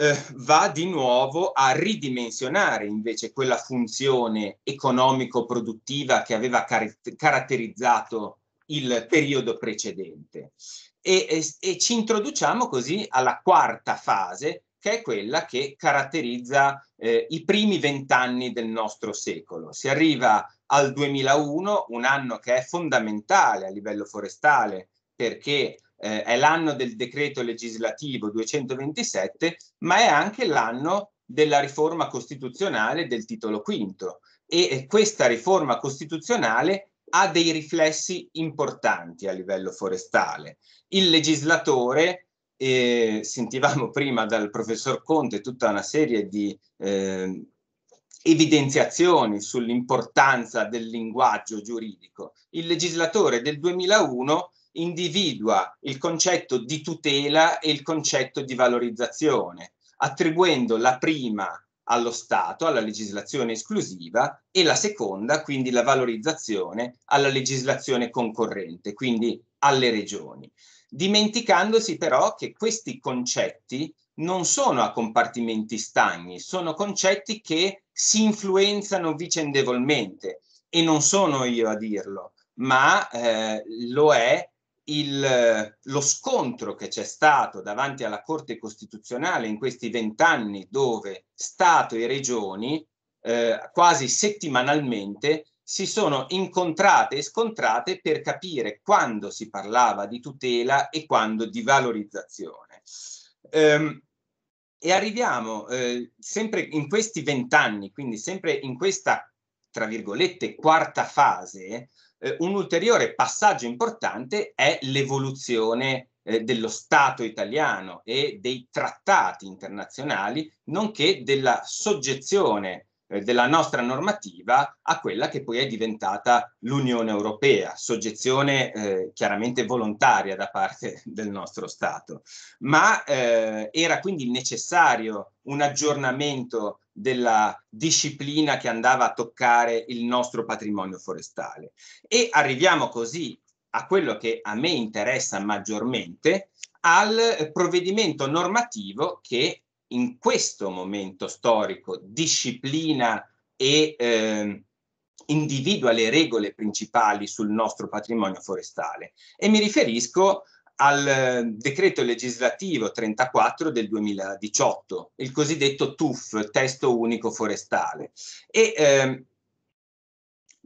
eh, va di nuovo a ridimensionare invece quella funzione economico-produttiva che aveva car- caratterizzato il periodo precedente. E, e, e ci introduciamo così alla quarta fase, che è quella che caratterizza eh, i primi vent'anni del nostro secolo. Si arriva al 2001, un anno che è fondamentale a livello forestale perché eh, è l'anno del decreto legislativo 227, ma è anche l'anno della riforma costituzionale del titolo V e, questa riforma costituzionale ha dei riflessi importanti a livello forestale. Il legislatore, eh, sentivamo [LAUGHS] prima dal professor Conte tutta una serie di eh, evidenziazioni sull'importanza del linguaggio giuridico. Il legislatore del 2001 individua il concetto di tutela e il concetto di valorizzazione, attribuendo la prima allo Stato, alla legislazione esclusiva, e la seconda, quindi la valorizzazione, alla legislazione concorrente, quindi alle regioni, dimenticandosi però che questi concetti non sono a compartimenti stagni, sono concetti che si influenzano vicendevolmente e non sono io a dirlo, ma eh, lo è il, eh, lo scontro che c'è stato davanti alla Corte Costituzionale in questi vent'anni dove Stato e Regioni eh, quasi settimanalmente si sono incontrate e scontrate per capire quando si parlava di tutela e quando di valorizzazione. Ehm, e arriviamo eh, sempre in questi vent'anni, quindi sempre in questa, tra virgolette, quarta fase, eh, un ulteriore passaggio importante è l'evoluzione eh, dello Stato italiano e dei trattati internazionali, nonché della soggezione eh, della nostra normativa a quella che poi è diventata l'Unione Europea, soggezione eh, chiaramente volontaria da parte [LAUGHS] del nostro Stato. Ma eh, era quindi necessario un aggiornamento della disciplina che andava a toccare il nostro patrimonio forestale. E arriviamo così a quello che a me interessa maggiormente, al provvedimento normativo che in questo momento storico disciplina e eh, individua le regole principali sul nostro patrimonio forestale. E mi riferisco al eh, decreto legislativo 34 del 2018, il cosiddetto TUF, testo unico forestale. E, eh,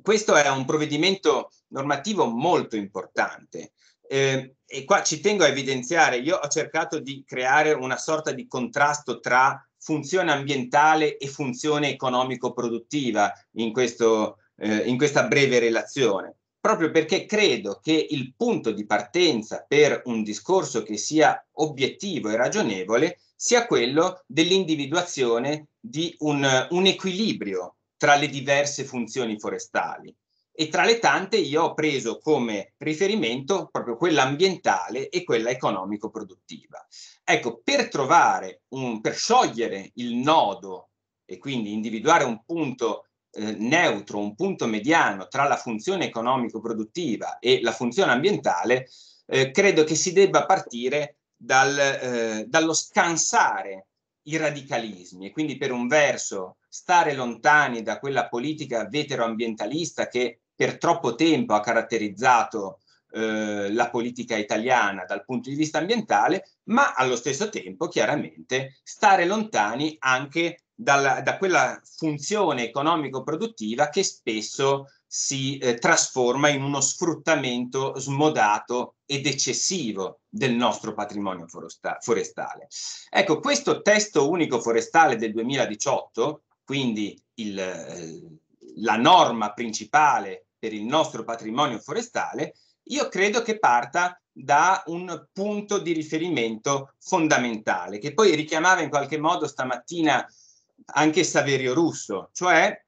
questo è un provvedimento normativo molto importante. Eh, e qua ci tengo a evidenziare, io ho cercato di creare una sorta di contrasto tra funzione ambientale e funzione economico-produttiva in, eh, in questa breve relazione proprio perché credo che il punto di partenza per un discorso che sia obiettivo e ragionevole sia quello dell'individuazione di un, un equilibrio tra le diverse funzioni forestali e tra le tante io ho preso come riferimento proprio quella ambientale e quella economico-produttiva. Ecco, per trovare, un, per sciogliere il nodo e quindi individuare un punto eh, neutro, un punto mediano tra la funzione economico-produttiva e la funzione ambientale, eh, credo che si debba partire dal, eh, dallo scansare i radicalismi e quindi per un verso stare lontani da quella politica veteroambientalista che per troppo tempo ha caratterizzato eh, la politica italiana dal punto di vista ambientale, ma allo stesso tempo chiaramente stare lontani anche dalla, da quella funzione economico-produttiva che spesso si eh, trasforma in uno sfruttamento smodato ed eccessivo del nostro patrimonio foresta- forestale. Ecco, questo testo unico forestale del 2018, quindi il, eh, la norma principale per il nostro patrimonio forestale, io credo che parta da un punto di riferimento fondamentale, che poi richiamava in qualche modo stamattina anche Saverio Russo, cioè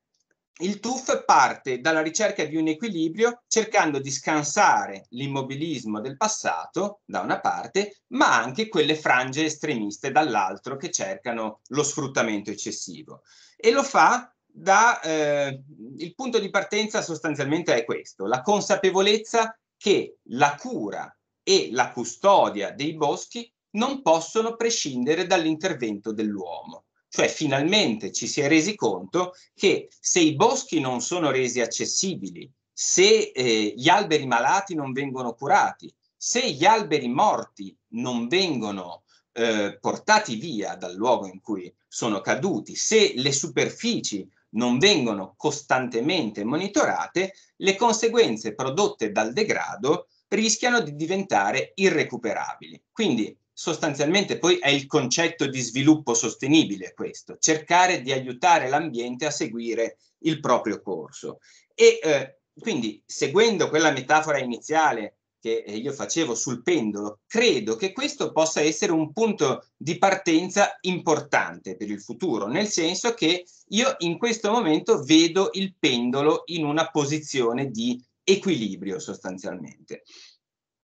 il TUF parte dalla ricerca di un equilibrio cercando di scansare l'immobilismo del passato da una parte, ma anche quelle frange estremiste dall'altro che cercano lo sfruttamento eccessivo. E lo fa da... Eh, il punto di partenza sostanzialmente è questo, la consapevolezza che la cura e la custodia dei boschi non possono prescindere dall'intervento dell'uomo cioè finalmente ci si è resi conto che se i boschi non sono resi accessibili, se eh, gli alberi malati non vengono curati, se gli alberi morti non vengono eh, portati via dal luogo in cui sono caduti, se le superfici non vengono costantemente monitorate, le conseguenze prodotte dal degrado rischiano di diventare irrecuperabili. Quindi sostanzialmente poi è il concetto di sviluppo sostenibile questo, cercare di aiutare l'ambiente a seguire il proprio corso. E eh, quindi seguendo quella metafora iniziale che io facevo sul pendolo, credo che questo possa essere un punto di partenza importante per il futuro, nel senso che io in questo momento vedo il pendolo in una posizione di equilibrio sostanzialmente.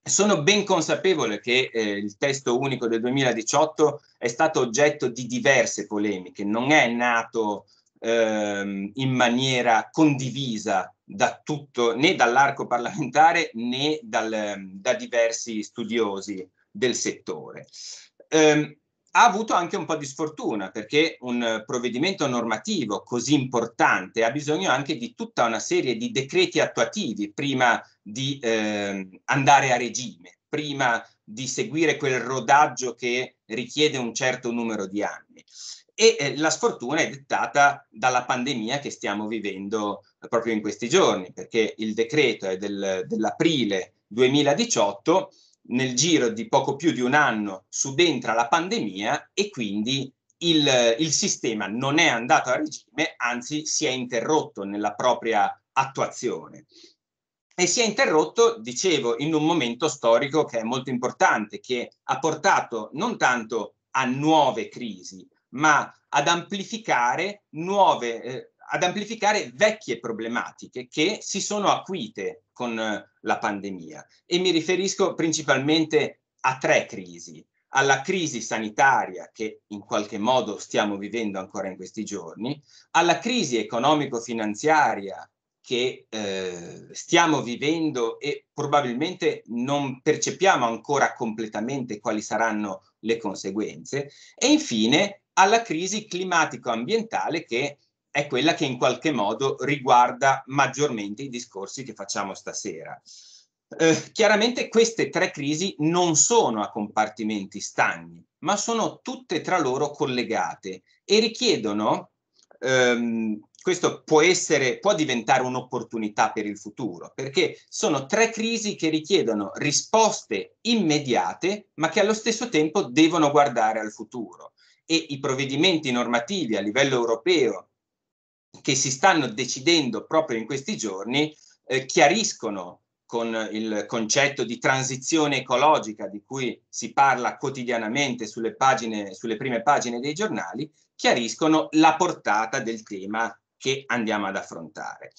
Sono ben consapevole che eh, il testo unico del 2018 è stato oggetto di diverse polemiche, non è nato ehm, in maniera condivisa da tutto, né dall'arco parlamentare né dal, da diversi studiosi del settore. Ehm, ha avuto anche un po' di sfortuna perché un provvedimento normativo così importante ha bisogno anche di tutta una serie di decreti attuativi prima di eh, andare a regime, prima di seguire quel rodaggio che richiede un certo numero di anni. E eh, la sfortuna è dettata dalla pandemia che stiamo vivendo proprio in questi giorni, perché il decreto è del, dell'aprile 2018 nel giro di poco più di un anno subentra la pandemia e quindi il, il, sistema non è andato a regime, anzi si è interrotto nella propria attuazione. E si è interrotto, dicevo, in un momento storico che è molto importante, che ha portato non tanto a nuove crisi, ma ad amplificare nuove, eh, ad amplificare vecchie problematiche che si sono acuite con eh, la pandemia e mi riferisco principalmente a tre crisi. Alla crisi sanitaria che in qualche modo stiamo vivendo ancora in questi giorni, alla crisi economico-finanziaria che eh, stiamo vivendo e probabilmente non percepiamo ancora completamente quali saranno le conseguenze, e infine alla crisi climatico-ambientale che è quella che in qualche modo riguarda maggiormente i discorsi che facciamo stasera. Eh, chiaramente queste tre crisi non sono a compartimenti stagni, ma sono tutte tra loro collegate e richiedono, ehm, questo può, essere, può diventare un'opportunità per il futuro, perché sono tre crisi che richiedono risposte immediate, ma che allo stesso tempo devono guardare al futuro. E i provvedimenti normativi a livello europeo che si stanno decidendo proprio in questi giorni eh, chiariscono con il concetto di transizione ecologica di cui si parla quotidianamente sulle, pagine, sulle prime pagine dei giornali, chiariscono la portata del tema che andiamo ad affrontare.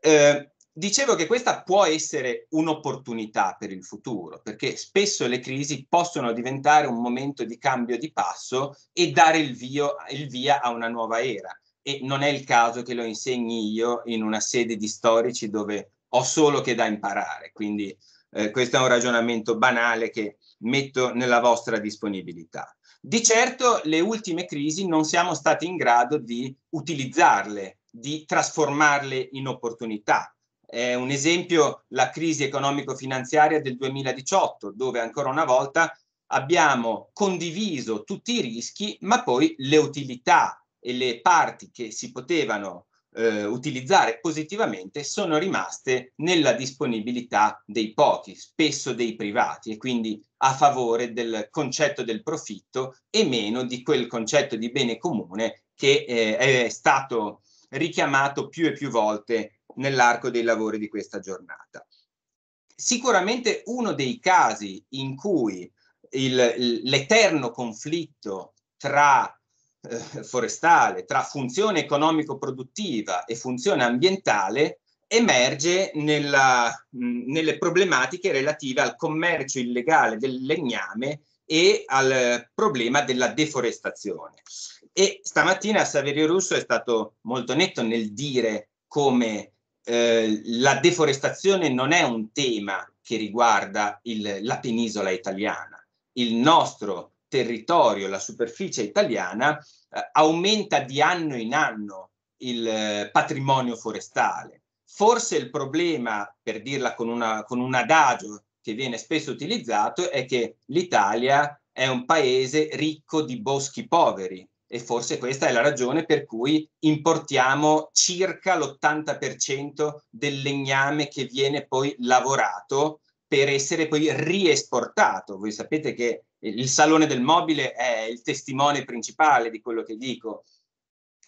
Eh, dicevo che questa può essere un'opportunità per il futuro, perché spesso le crisi possono diventare un momento di cambio di passo e dare il, via, il via a una nuova era e non è il caso che lo insegni io in una sede di storici dove ho solo che da imparare, quindi eh, questo è un ragionamento banale che metto nella vostra disponibilità. Di certo le ultime crisi non siamo stati in grado di utilizzarle, di trasformarle in opportunità. È un esempio la crisi economico-finanziaria del 2018, dove ancora una volta abbiamo condiviso tutti i rischi, ma poi le utilità e le parti che si potevano eh, utilizzare positivamente sono rimaste nella disponibilità dei pochi, spesso dei privati, e quindi a favore del concetto del profitto e meno di quel concetto di bene comune che eh, è stato richiamato più e più volte nell'arco dei lavori di questa giornata. Sicuramente uno dei casi in cui il, l'eterno conflitto tra eh, forestale, tra funzione economico-produttiva e funzione ambientale, emerge nella, nelle problematiche relative al commercio illegale del legname e al problema della deforestazione. E stamattina Saverio Russo è stato molto netto nel dire come eh, la deforestazione non è un tema che riguarda il, la penisola italiana. Il nostro territorio, la superficie italiana, eh, aumenta di anno in anno il eh, patrimonio forestale. Forse il problema, per dirla con, una, con un adagio che viene spesso utilizzato, è che l'Italia è un paese ricco di boschi poveri e forse questa è la ragione per cui importiamo circa l'80% del legname che viene poi lavorato per essere poi riesportato. Voi sapete che il salone del mobile è il testimone principale di quello che dico.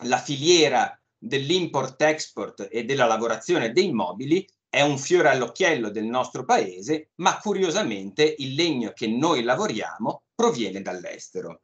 La filiera dell'import-export e della lavorazione dei mobili è un fiore all'occhiello del nostro paese, ma curiosamente il legno che noi lavoriamo proviene dall'estero.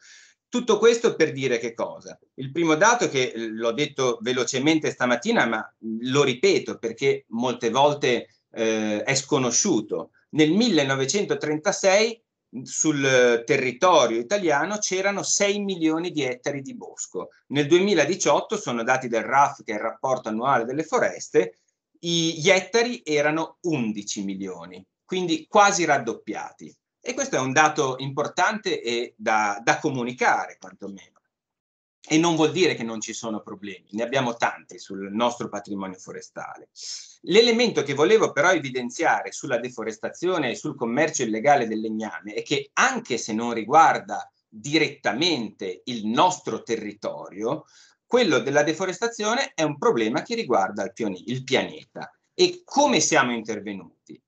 Tutto questo per dire che cosa? Il primo dato che eh, l'ho detto velocemente stamattina, ma lo ripeto perché molte volte eh, è sconosciuto. Nel 1936 sul eh, territorio italiano c'erano 6 milioni di ettari di bosco. Nel 2018, sono dati del RAF, che è il rapporto annuale delle foreste, gli ettari erano 11 milioni, quindi quasi raddoppiati. E questo è un dato importante e da, da comunicare, quantomeno. E non vuol dire che non ci sono problemi, ne abbiamo tanti sul nostro patrimonio forestale. L'elemento che volevo però evidenziare sulla deforestazione e sul commercio illegale del legname è che anche se non riguarda direttamente il nostro territorio, quello della deforestazione è un problema che riguarda il, pian- il pianeta. E come siamo intervenuti?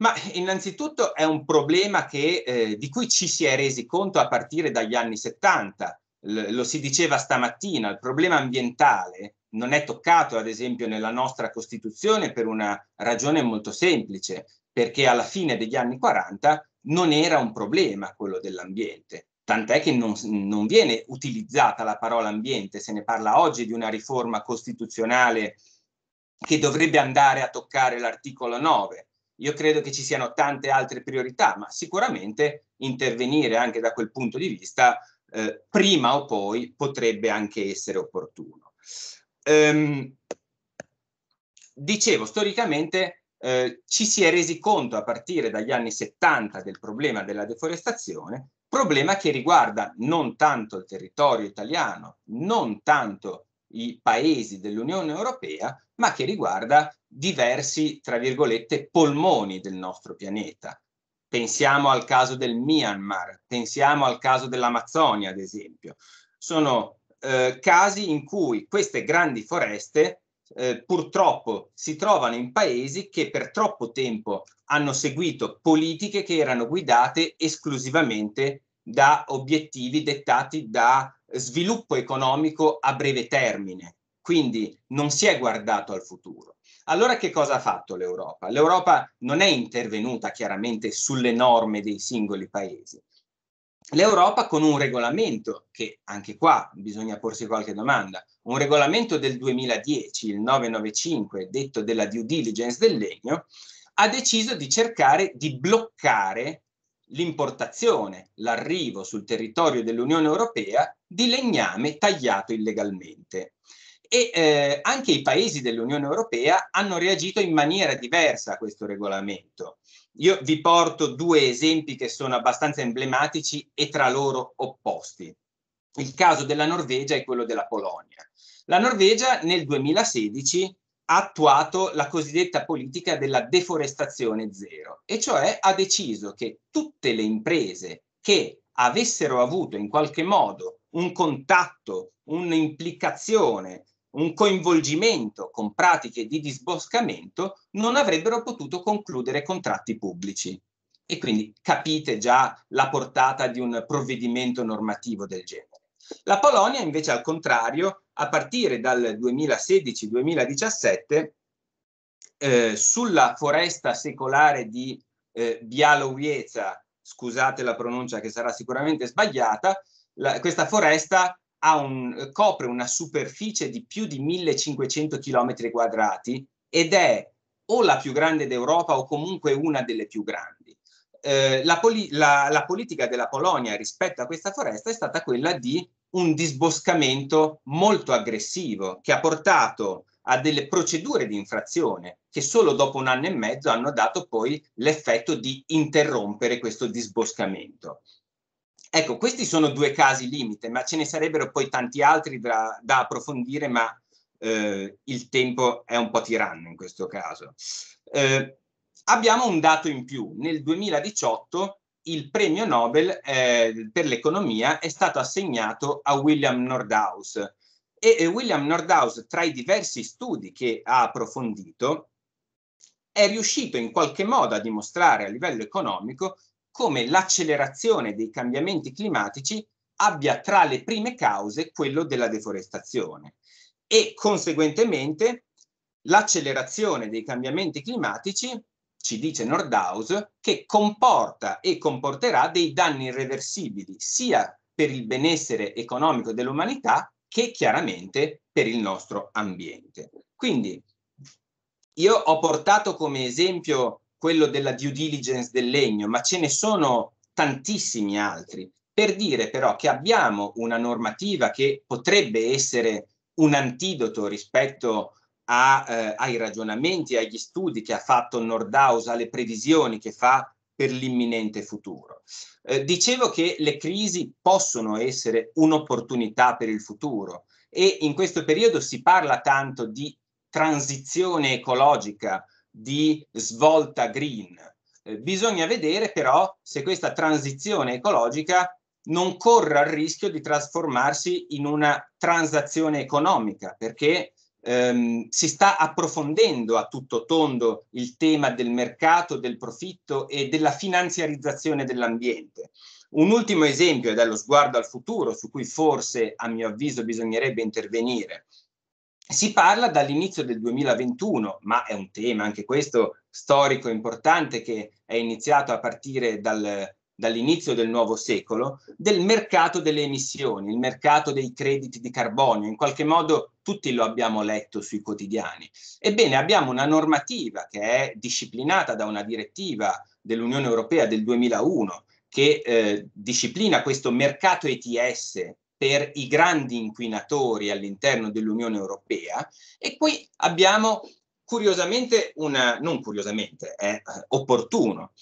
Ma innanzitutto è un problema che, eh, di cui ci si è resi conto a partire dagli anni 70. L- lo si diceva stamattina, il problema ambientale non è toccato, ad esempio, nella nostra Costituzione per una ragione molto semplice, perché alla fine degli anni 40 non era un problema quello dell'ambiente. Tant'è che non, non viene utilizzata la parola ambiente, se ne parla oggi di una riforma costituzionale che dovrebbe andare a toccare l'articolo 9. Io credo che ci siano tante altre priorità, ma sicuramente intervenire anche da quel punto di vista eh, prima o poi potrebbe anche essere opportuno. Ehm, dicevo, storicamente eh, ci si è resi conto a partire dagli anni 70 del problema della deforestazione, problema che riguarda non tanto il territorio italiano, non tanto i paesi dell'Unione Europea, ma che riguarda diversi, tra virgolette, polmoni del nostro pianeta. Pensiamo al caso del Myanmar, pensiamo al caso dell'Amazzonia, ad esempio. Sono eh, casi in cui queste grandi foreste eh, purtroppo si trovano in paesi che per troppo tempo hanno seguito politiche che erano guidate esclusivamente da obiettivi dettati da sviluppo economico a breve termine. Quindi non si è guardato al futuro. Allora che cosa ha fatto l'Europa? L'Europa non è intervenuta chiaramente sulle norme dei singoli paesi, l'Europa con un regolamento, che anche qua bisogna porsi qualche domanda, un regolamento del 2010, il 995, detto della due diligence del legno, ha deciso di cercare di bloccare l'importazione, l'arrivo sul territorio dell'Unione Europea di legname tagliato illegalmente. E eh, anche i paesi dell'Unione Europea hanno reagito in maniera diversa a questo regolamento. Io vi porto due esempi che sono abbastanza emblematici e tra loro opposti. Il caso della Norvegia e quello della Polonia. La Norvegia nel 2016 ha attuato la cosiddetta politica della deforestazione zero, e cioè ha deciso che tutte le imprese che avessero avuto in qualche modo un contatto, un'implicazione un coinvolgimento con pratiche di disboscamento, non avrebbero potuto concludere contratti pubblici. E quindi capite già la portata di un provvedimento normativo del genere. La Polonia, invece, al contrario, a partire dal 2016-2017, eh, sulla foresta secolare di eh, Bialowieza, scusate la pronuncia che sarà sicuramente sbagliata, la, questa foresta un, copre una superficie di più di 1500 km quadrati ed è o la più grande d'Europa o comunque una delle più grandi. Eh, la, poli- la, la, politica della Polonia rispetto a questa foresta è stata quella di un disboscamento molto aggressivo che ha portato a delle procedure di infrazione che solo dopo un anno e mezzo hanno dato poi l'effetto di interrompere questo disboscamento. Ecco, questi sono due casi limite, ma ce ne sarebbero poi tanti altri da, da approfondire, ma eh, il tempo è un po' tiranno in questo caso. Eh, abbiamo un dato in più. Nel 2018 il premio Nobel eh, per l'economia è stato assegnato a William Nordhaus e, e William Nordhaus tra i diversi studi che ha approfondito è riuscito in qualche modo a dimostrare a livello economico come l'accelerazione dei cambiamenti climatici abbia tra le prime cause quello della deforestazione e conseguentemente l'accelerazione dei cambiamenti climatici, ci dice Nordhaus, che comporta e comporterà dei danni irreversibili sia per il benessere economico dell'umanità che chiaramente per il nostro ambiente. Quindi io ho portato come esempio quello della due diligence del legno, ma ce ne sono tantissimi altri. Per dire però che abbiamo una normativa che potrebbe essere un antidoto rispetto a, eh, ai ragionamenti, agli studi che ha fatto Nordhaus, alle previsioni che fa per l'imminente futuro. Eh, dicevo che le crisi possono essere un'opportunità per il futuro e in questo periodo si parla tanto di transizione ecologica, di svolta green. Eh, bisogna vedere però se questa transizione ecologica non corra il rischio di trasformarsi in una transazione economica, perché ehm, si sta approfondendo a tutto tondo il tema del mercato, del profitto e della finanziarizzazione dell'ambiente. Un ultimo esempio è dallo sguardo al futuro, su cui forse a mio avviso bisognerebbe intervenire. Si parla dall'inizio del 2021, ma è un tema anche questo storico importante che è iniziato a partire dal, dall'inizio del nuovo secolo, del mercato delle emissioni, il mercato dei crediti di carbonio. In qualche modo tutti lo abbiamo letto sui quotidiani. Ebbene, abbiamo una normativa che è disciplinata da una direttiva dell'Unione Europea del 2001 che eh, disciplina questo mercato ETS per i grandi inquinatori all'interno dell'Unione Europea e qui abbiamo curiosamente una, non curiosamente, è eh, opportuno,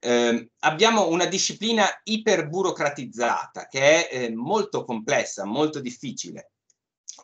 eh, abbiamo una disciplina iperburocratizzata che è eh, molto complessa, molto difficile.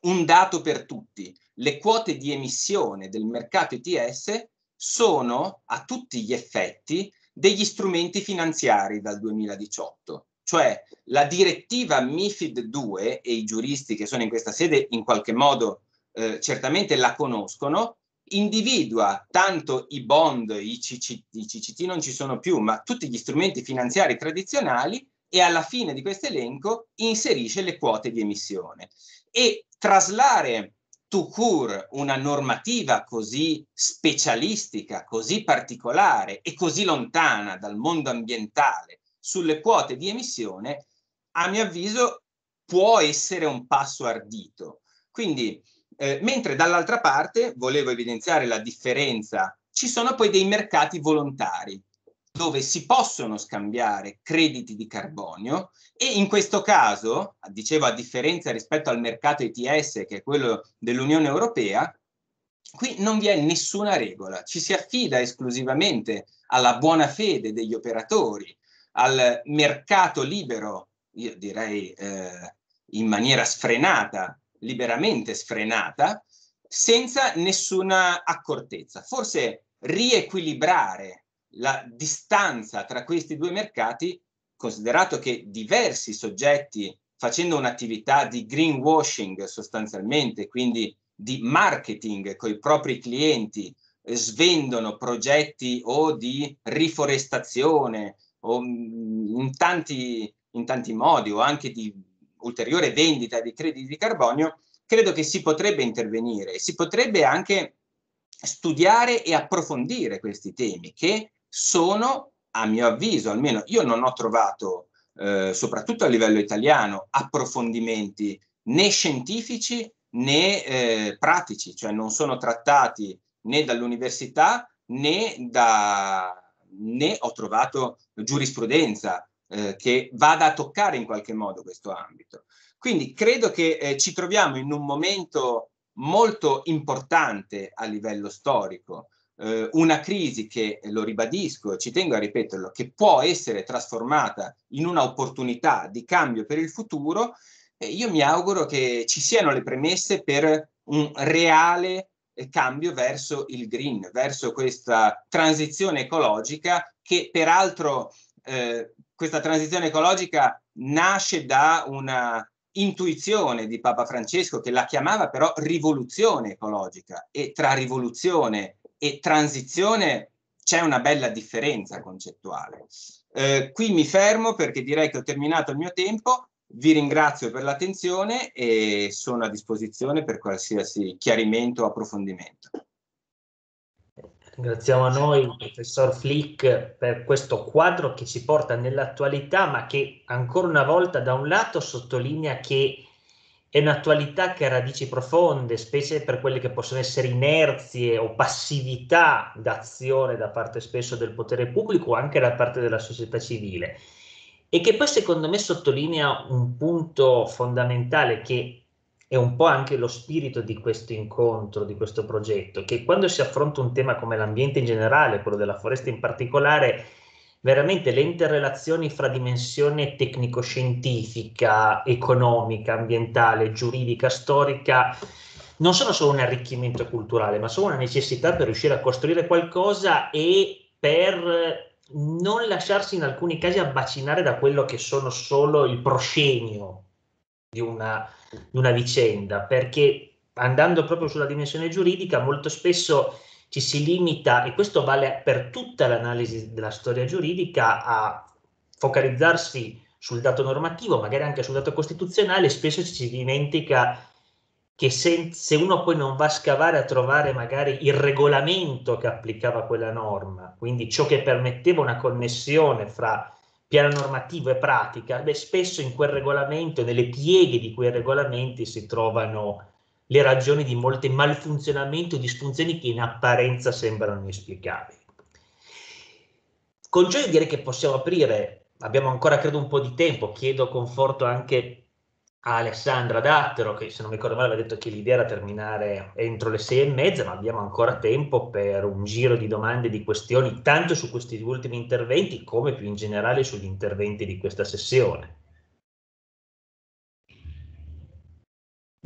Un dato per tutti, le quote di emissione del mercato ETS sono a tutti gli effetti degli strumenti finanziari dal 2018. Cioè la direttiva MIFID 2 e i giuristi che sono in questa sede in qualche modo eh, certamente la conoscono, individua tanto i bond, i CCT, i CCT non ci sono più, ma tutti gli strumenti finanziari tradizionali e alla fine di questo elenco inserisce le quote di emissione. E traslare to cure una normativa così specialistica, così particolare e così lontana dal mondo ambientale sulle quote di emissione, a mio avviso, può essere un passo ardito. Quindi, eh, mentre dall'altra parte, volevo evidenziare la differenza, ci sono poi dei mercati volontari dove si possono scambiare crediti di carbonio e in questo caso, dicevo a differenza rispetto al mercato ETS che è quello dell'Unione Europea, qui non vi è nessuna regola, ci si affida esclusivamente alla buona fede degli operatori al mercato libero, io direi eh, in maniera sfrenata, liberamente sfrenata, senza nessuna accortezza. Forse riequilibrare la distanza tra questi due mercati, considerato che diversi soggetti facendo un'attività di greenwashing sostanzialmente, quindi di marketing con i propri clienti, eh, svendono progetti o di riforestazione o in tanti, in tanti modi o anche di ulteriore vendita di crediti di carbonio, credo che si potrebbe intervenire e si potrebbe anche studiare e approfondire questi temi che sono, a mio avviso, almeno io non ho trovato, eh, soprattutto a livello italiano, approfondimenti né scientifici né eh, pratici, cioè non sono trattati né dall'università né da, né ho trovato giurisprudenza eh, che vada a toccare in qualche modo questo ambito. Quindi credo che eh, ci troviamo in un momento molto importante a livello storico, eh, una crisi che, eh, lo ribadisco, ci tengo a ripeterlo, che può essere trasformata in un'opportunità di cambio per il futuro. E io mi auguro che ci siano le premesse per un reale cambio verso il green, verso questa transizione ecologica che peraltro eh, questa transizione ecologica nasce da una intuizione di Papa Francesco che la chiamava però rivoluzione ecologica e tra rivoluzione e transizione c'è una bella differenza concettuale. Eh, qui mi fermo perché direi che ho terminato il mio tempo vi ringrazio per l'attenzione e sono a disposizione per qualsiasi chiarimento o approfondimento. Ringraziamo a noi il professor Flick per questo quadro che ci porta nell'attualità, ma che ancora una volta da un lato sottolinea che è un'attualità che ha radici profonde, specie per quelle che possono essere inerzie o passività d'azione da parte spesso del potere pubblico o anche da parte della società civile e che poi secondo me sottolinea un punto fondamentale che è un po' anche lo spirito di questo incontro, di questo progetto, che quando si affronta un tema come l'ambiente in generale, quello della foresta in particolare, veramente le interrelazioni fra dimensione tecnico-scientifica, economica, ambientale, giuridica, storica, non sono solo un arricchimento culturale, ma sono una necessità per riuscire a costruire qualcosa e per non lasciarsi in alcuni casi abbacinare da quello che sono solo il proscenio di una, di una vicenda, perché andando proprio sulla dimensione giuridica, molto spesso ci si limita, e questo vale per tutta l'analisi della storia giuridica, a focalizzarsi sul dato normativo, magari anche sul dato costituzionale, spesso ci si dimentica che se, se, uno poi non va a scavare a trovare magari il regolamento che applicava quella norma, quindi ciò che permetteva una connessione fra piano normativo e pratica, beh, spesso in quel regolamento, nelle pieghe di quei regolamenti si trovano le ragioni di molti malfunzionamenti o disfunzioni che in apparenza sembrano inesplicabili. Con ciò io direi che possiamo aprire, abbiamo ancora credo un po' di tempo, chiedo conforto anche a Alessandra Dattero, che se non mi ricordo male aveva detto che l'idea era terminare entro le sei e mezza, ma abbiamo ancora tempo per un giro di domande e di questioni, tanto su questi ultimi interventi come più in generale sugli interventi di questa sessione.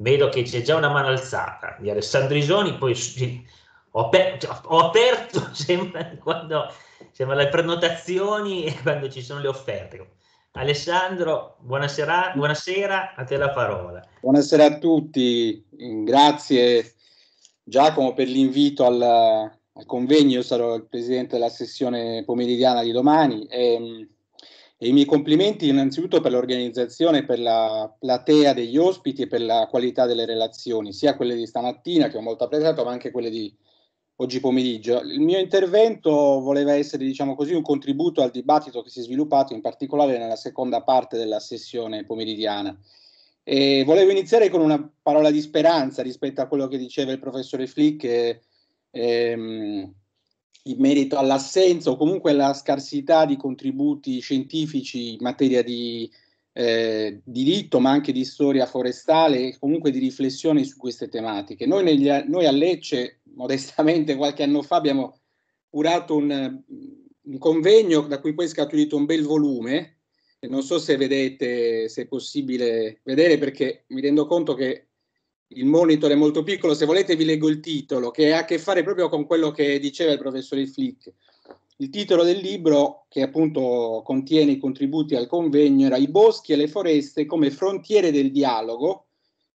Vedo che c'è già una mano alzata di Alessandro Isoni, poi cioè, ho, aperto, ho [LAUGHS] aperto sembra, quando, sembra le prenotazioni e quando ci sono le offerte Alessandro, buonasera, buonasera, a te la parola. Buonasera a tutti, grazie Giacomo per l'invito al, al convegno, io sarò il presidente della sessione pomeridiana di domani e, ehm, e i miei complimenti innanzitutto per l'organizzazione, per la platea degli ospiti e per la qualità delle relazioni, sia quelle di stamattina che ho molto apprezzato, ma anche quelle di, oggi pomeriggio. Il mio intervento voleva essere, diciamo così, un contributo al dibattito che si è sviluppato in particolare nella seconda parte della sessione pomeridiana. E volevo iniziare con una parola di speranza rispetto a quello che diceva il professore Flick eh, ehm, in merito all'assenza o comunque alla scarsità di contributi scientifici in materia di eh, diritto, ma anche di storia forestale e comunque di riflessione su queste tematiche. Noi, negli, noi a Lecce modestamente qualche anno fa abbiamo curato un, un convegno da cui poi è scaturito un bel volume, non so se vedete, se è possibile vedere perché mi rendo conto che il monitor è molto piccolo, se volete vi leggo il titolo che ha a che fare proprio con quello che diceva il professore Flick. Il titolo del libro, che appunto contiene i contributi al convegno, era I boschi e le foreste come frontiere del dialogo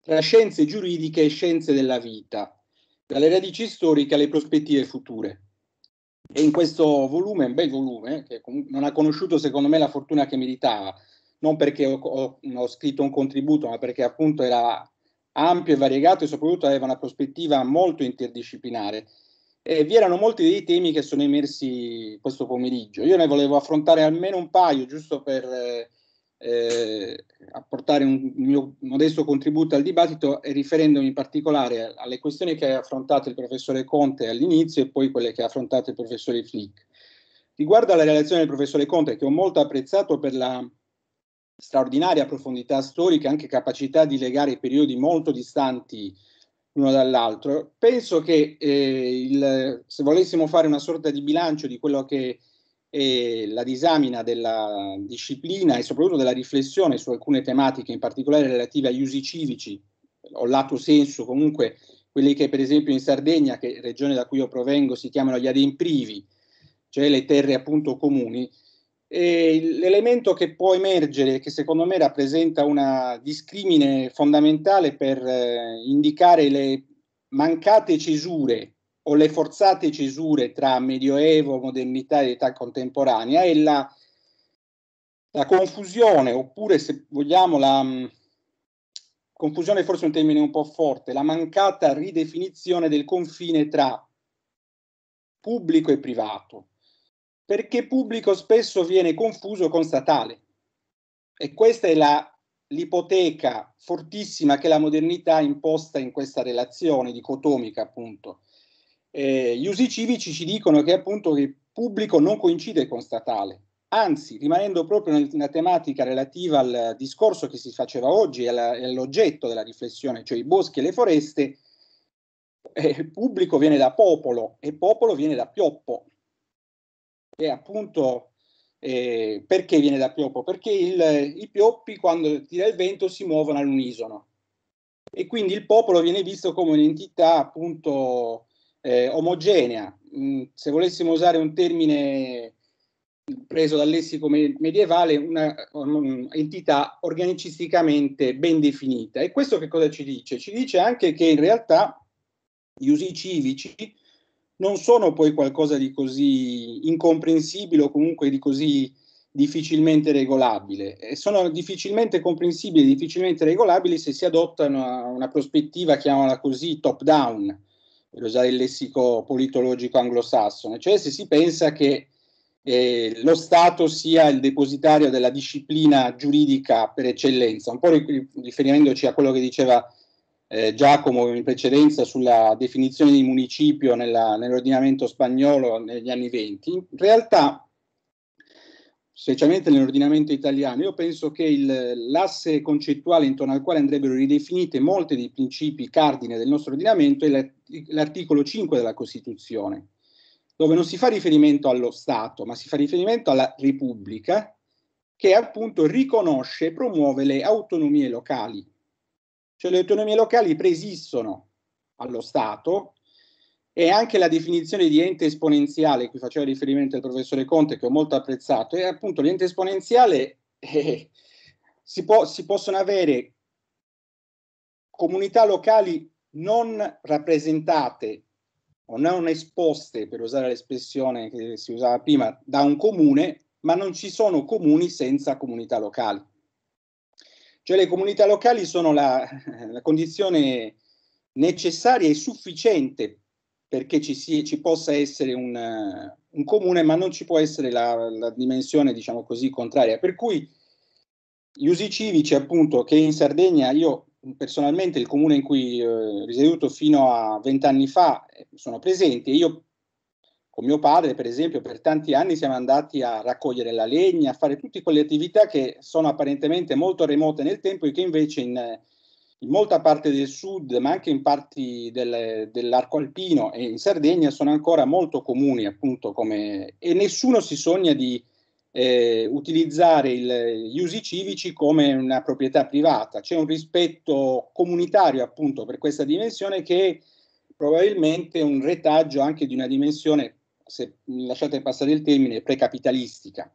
tra scienze giuridiche e scienze della vita. Dalle radici storiche alle prospettive future. E in questo volume, un bel volume, che non ha conosciuto secondo me la fortuna che meritava, non perché ho, ho, ho scritto un contributo, ma perché appunto era ampio e variegato e soprattutto aveva una prospettiva molto interdisciplinare. E vi erano molti dei temi che sono emersi questo pomeriggio. Io ne volevo affrontare almeno un paio, giusto per eh, eh, apportare un mio modesto contributo al dibattito riferendomi in particolare alle questioni che ha affrontato il professore Conte all'inizio e poi quelle che ha affrontato il professore Flick. Riguardo alla relazione del professore Conte, che ho molto apprezzato per la straordinaria profondità storica e anche capacità di legare periodi molto distanti l'uno dall'altro, penso che eh, il, se volessimo fare una sorta di bilancio di quello che e la disamina della disciplina e soprattutto della riflessione su alcune tematiche, in particolare relative agli usi civici, o lato senso comunque, quelli che per esempio in Sardegna, che regione da cui io provengo, si chiamano gli ademprivi, cioè le terre appunto comuni, e l'elemento che può emergere, che secondo me rappresenta una discrimine fondamentale per eh, indicare le mancate cesure o le forzate cesure tra Medioevo, modernità ed età contemporanea e la, la confusione, oppure se vogliamo la mh, mm, confusione è forse un termine un po' forte, la mancata ridefinizione del confine tra pubblico e privato, perché pubblico spesso viene confuso con statale e questa è la, l'ipoteca fortissima che la modernità ha imposta in questa relazione dicotomica appunto eh, gli usi civici ci dicono che appunto il pubblico non coincide con statale, anzi rimanendo proprio nella tematica relativa al discorso che si faceva oggi e all'oggetto della riflessione, cioè i boschi e le foreste, eh, pubblico viene da popolo e popolo viene da pioppo. E appunto eh, perché viene da pioppo? Perché il, i pioppi quando tira il vento si muovono all'unisono e quindi il popolo viene visto come un'entità appunto eh, omogenea. Mm, se volessimo usare un termine preso dal lessico medievale, una, un'entità organicisticamente ben definita. E questo che cosa ci dice? Ci dice anche che in realtà gli usi civici non sono poi qualcosa di così incomprensibile o comunque di così difficilmente regolabile. E sono difficilmente comprensibili, difficilmente regolabili se si adottano una prospettiva, chiamiamola così, top down, per usare il lessico politologico anglosassone, cioè se si pensa che eh, lo Stato sia il depositario della disciplina giuridica per eccellenza, un po' riferendoci a quello che diceva eh, Giacomo in precedenza sulla definizione di municipio nella, nell'ordinamento spagnolo negli anni venti, in realtà specialmente nell'ordinamento italiano, io penso che il, l'asse concettuale intorno al quale andrebbero ridefinite molti dei principi cardine del nostro ordinamento è l'articolo 5 della Costituzione, dove non si fa riferimento allo Stato, ma si fa riferimento alla Repubblica, che appunto riconosce e promuove le autonomie locali. Cioè le autonomie locali preesistono allo Stato, e anche la definizione di ente esponenziale, cui faceva riferimento il professore Conte, che ho molto apprezzato, è appunto l'ente esponenziale, eh, si, può, si possono avere comunità locali non rappresentate o non esposte, per usare l'espressione che si usava prima, da un comune, ma non ci sono comuni senza comunità locali. Cioè le comunità locali sono la, la condizione necessaria e sufficiente perché ci, si, ci possa essere un, un, comune, ma non ci può essere la, la dimensione, diciamo così, contraria. Per cui gli usi civici, appunto, che in Sardegna io personalmente, il comune in cui eh, risieduto fino a vent'anni fa, eh, sono presenti. Io con mio padre, per esempio, per tanti anni siamo andati a raccogliere la legna, a fare tutte quelle attività che sono apparentemente molto remote nel tempo e che invece in, in molta parte del sud, ma anche in parti del, dell'arco alpino e in Sardegna sono ancora molto comuni, appunto, come, e nessuno si sogna di eh, utilizzare il, gli usi civici come una proprietà privata. C'è un rispetto comunitario, appunto, per questa dimensione che è probabilmente un retaggio anche di una dimensione, se lasciate passare il termine, precapitalistica.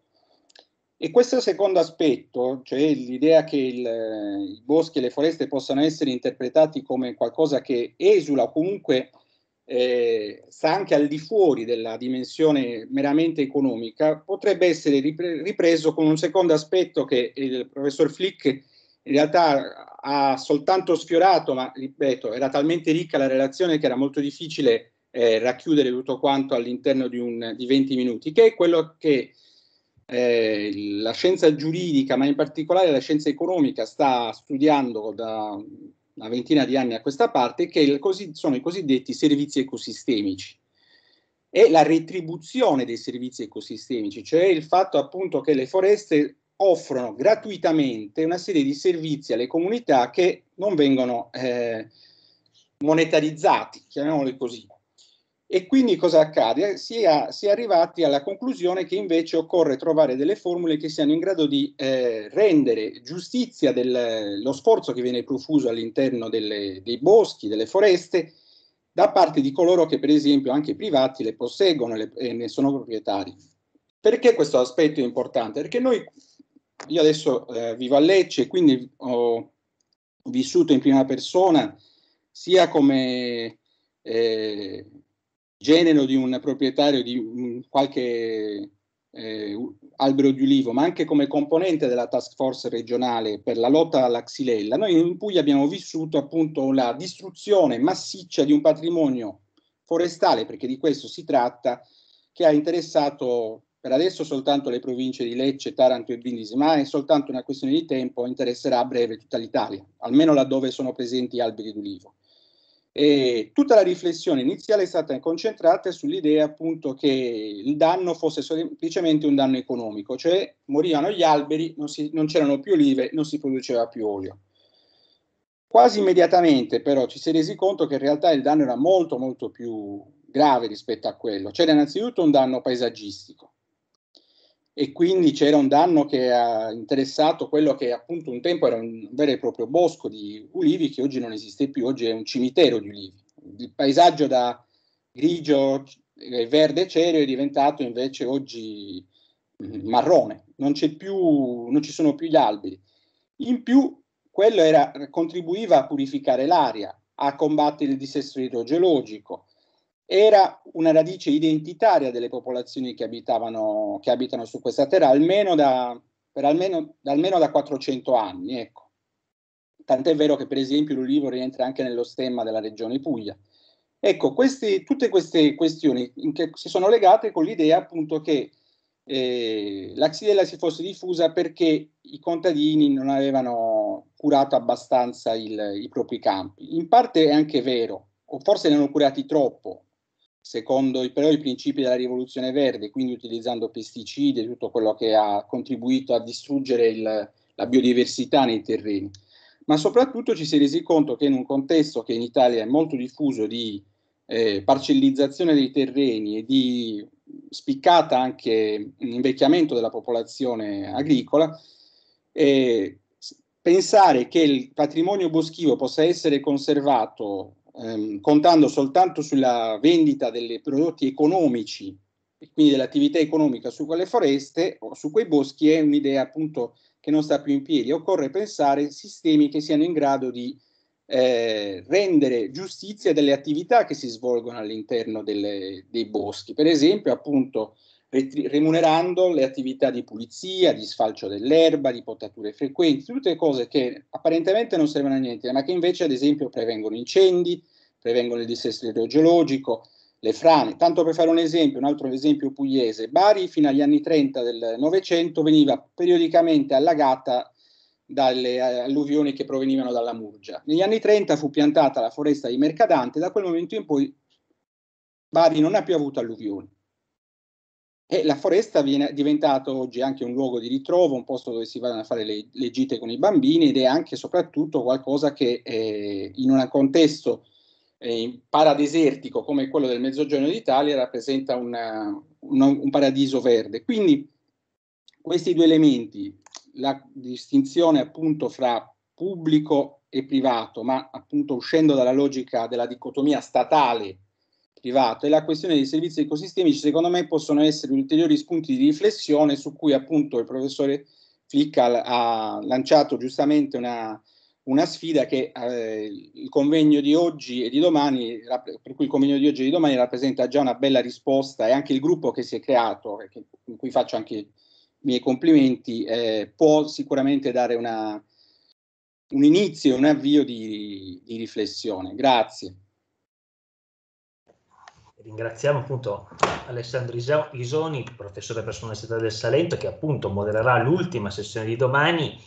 E questo secondo aspetto, cioè l'idea che il, eh, i boschi e le foreste possano essere interpretati come qualcosa che esula o comunque eh, sta anche al di fuori della dimensione meramente economica, potrebbe essere ripreso con un secondo aspetto che il professor Flick in realtà ha soltanto sfiorato, ma ripeto, era talmente ricca la relazione che era molto difficile eh, racchiudere tutto quanto all'interno di, un, di 20 minuti, che è quello che eh, la scienza giuridica, ma in particolare la scienza economica, sta studiando da una ventina di anni a questa parte, che cosi- sono i cosiddetti servizi ecosistemici e la retribuzione dei servizi ecosistemici, cioè il fatto appunto che le foreste offrono gratuitamente una serie di servizi alle comunità che non vengono eh, monetarizzati, chiamiamoli così. E quindi cosa accade? Si, ha, si, è arrivati alla conclusione che invece occorre trovare delle formule che siano in grado di eh, rendere giustizia dello sforzo che viene profuso all'interno delle, dei boschi, delle foreste, da parte di coloro che per esempio anche i privati le posseggono le, e ne sono proprietari. Perché questo aspetto è importante? Perché noi, io adesso eh, vivo a Lecce, quindi ho vissuto in prima persona sia come... Eh, genero di un proprietario di qualche eh, albero di ulivo, ma anche come componente della task force regionale per la lotta alla xylella, noi in Puglia abbiamo vissuto appunto la distruzione massiccia di un patrimonio forestale, perché di questo si tratta, che ha interessato per adesso soltanto le province di Lecce, Taranto e Brindisi, ma è soltanto una questione di tempo, interesserà a breve tutta l'Italia, almeno laddove sono presenti alberi d'ulivo. E tutta la riflessione iniziale è stata concentrata sull'idea appunto che il danno fosse semplicemente un danno economico, cioè morivano gli alberi, non, si, non c'erano più olive, non si produceva più olio. Quasi immediatamente però ci si è resi conto che in realtà il danno era molto molto più grave rispetto a quello. C'era innanzitutto un danno paesaggistico, e quindi c'era un danno che ha interessato quello che appunto un tempo era un vero e proprio bosco di ulivi che oggi non esiste più, oggi è un cimitero di ulivi. Il paesaggio da grigio e eh, verde cereo è diventato invece oggi mm, marrone, non, più, non ci sono più gli alberi. In più quello era, contribuiva a purificare l'aria, a combattere il dissesto idrogeologico, era una radice identitaria delle popolazioni che, abitavano, che abitano su questa terra almeno da, per almeno, da almeno da 400 anni. Ecco. Tant'è vero che per esempio l'ulivo rientra anche nello stemma della regione Puglia. Ecco, questi, tutte queste questioni che si sono legate con l'idea appunto che eh, la xylella si fosse diffusa perché i contadini non avevano curato abbastanza il, i propri campi. In parte è anche vero, o forse ne hanno curati troppo, secondo però i principi della rivoluzione verde, quindi utilizzando pesticidi e tutto quello che ha contribuito a distruggere il, la biodiversità nei terreni. Ma soprattutto ci si è resi conto che in un contesto che in Italia è molto diffuso di eh, parcellizzazione dei terreni e di spiccata anche invecchiamento della popolazione agricola, eh, pensare che il patrimonio boschivo possa essere conservato ehm, contando soltanto sulla vendita dei prodotti economici e quindi dell'attività economica su quelle foreste o su quei boschi è un'idea appunto che non sta più in piedi. Occorre pensare sistemi che siano in grado di eh, rendere giustizia delle attività che si svolgono all'interno delle, dei boschi. Per esempio, appunto, remunerando le attività di pulizia, di sfalcio dell'erba, di potature frequenti, tutte cose che apparentemente non servono a niente, ma che invece ad esempio prevengono incendi, prevengono il dissesto idrogeologico, le frane. Tanto per fare un esempio, un altro esempio pugliese, Bari fino agli anni 30 del Novecento veniva periodicamente allagata dalle eh, alluvioni che provenivano dalla Murgia. Negli anni 30 fu piantata la foresta di Mercadante, da quel momento in poi Bari non ha più avuto alluvioni. E la foresta viene, è diventata oggi anche un luogo di ritrovo, un posto dove si vanno a fare le, le gite con i bambini ed è anche e soprattutto qualcosa che eh, in un contesto eh, paradesertico come quello del Mezzogiorno d'Italia rappresenta una, una, un paradiso verde. Quindi questi due elementi, la distinzione appunto fra pubblico e privato, ma appunto uscendo dalla logica della dicotomia statale privato e la questione dei servizi ecosistemici secondo me possono essere ulteriori spunti di riflessione su cui appunto il professore Flicca ha lanciato giustamente una, una sfida che eh, il convegno di oggi e di domani, per cui il convegno di oggi e di domani rappresenta già una bella risposta e anche il gruppo che si è creato, che, in cui faccio anche i miei complimenti, eh, può sicuramente dare una, un inizio, un avvio di, di riflessione. Grazie ringraziamo appunto Alessandro Isoni, professore presso l'Università del Salento, che appunto modererà l'ultima sessione di domani,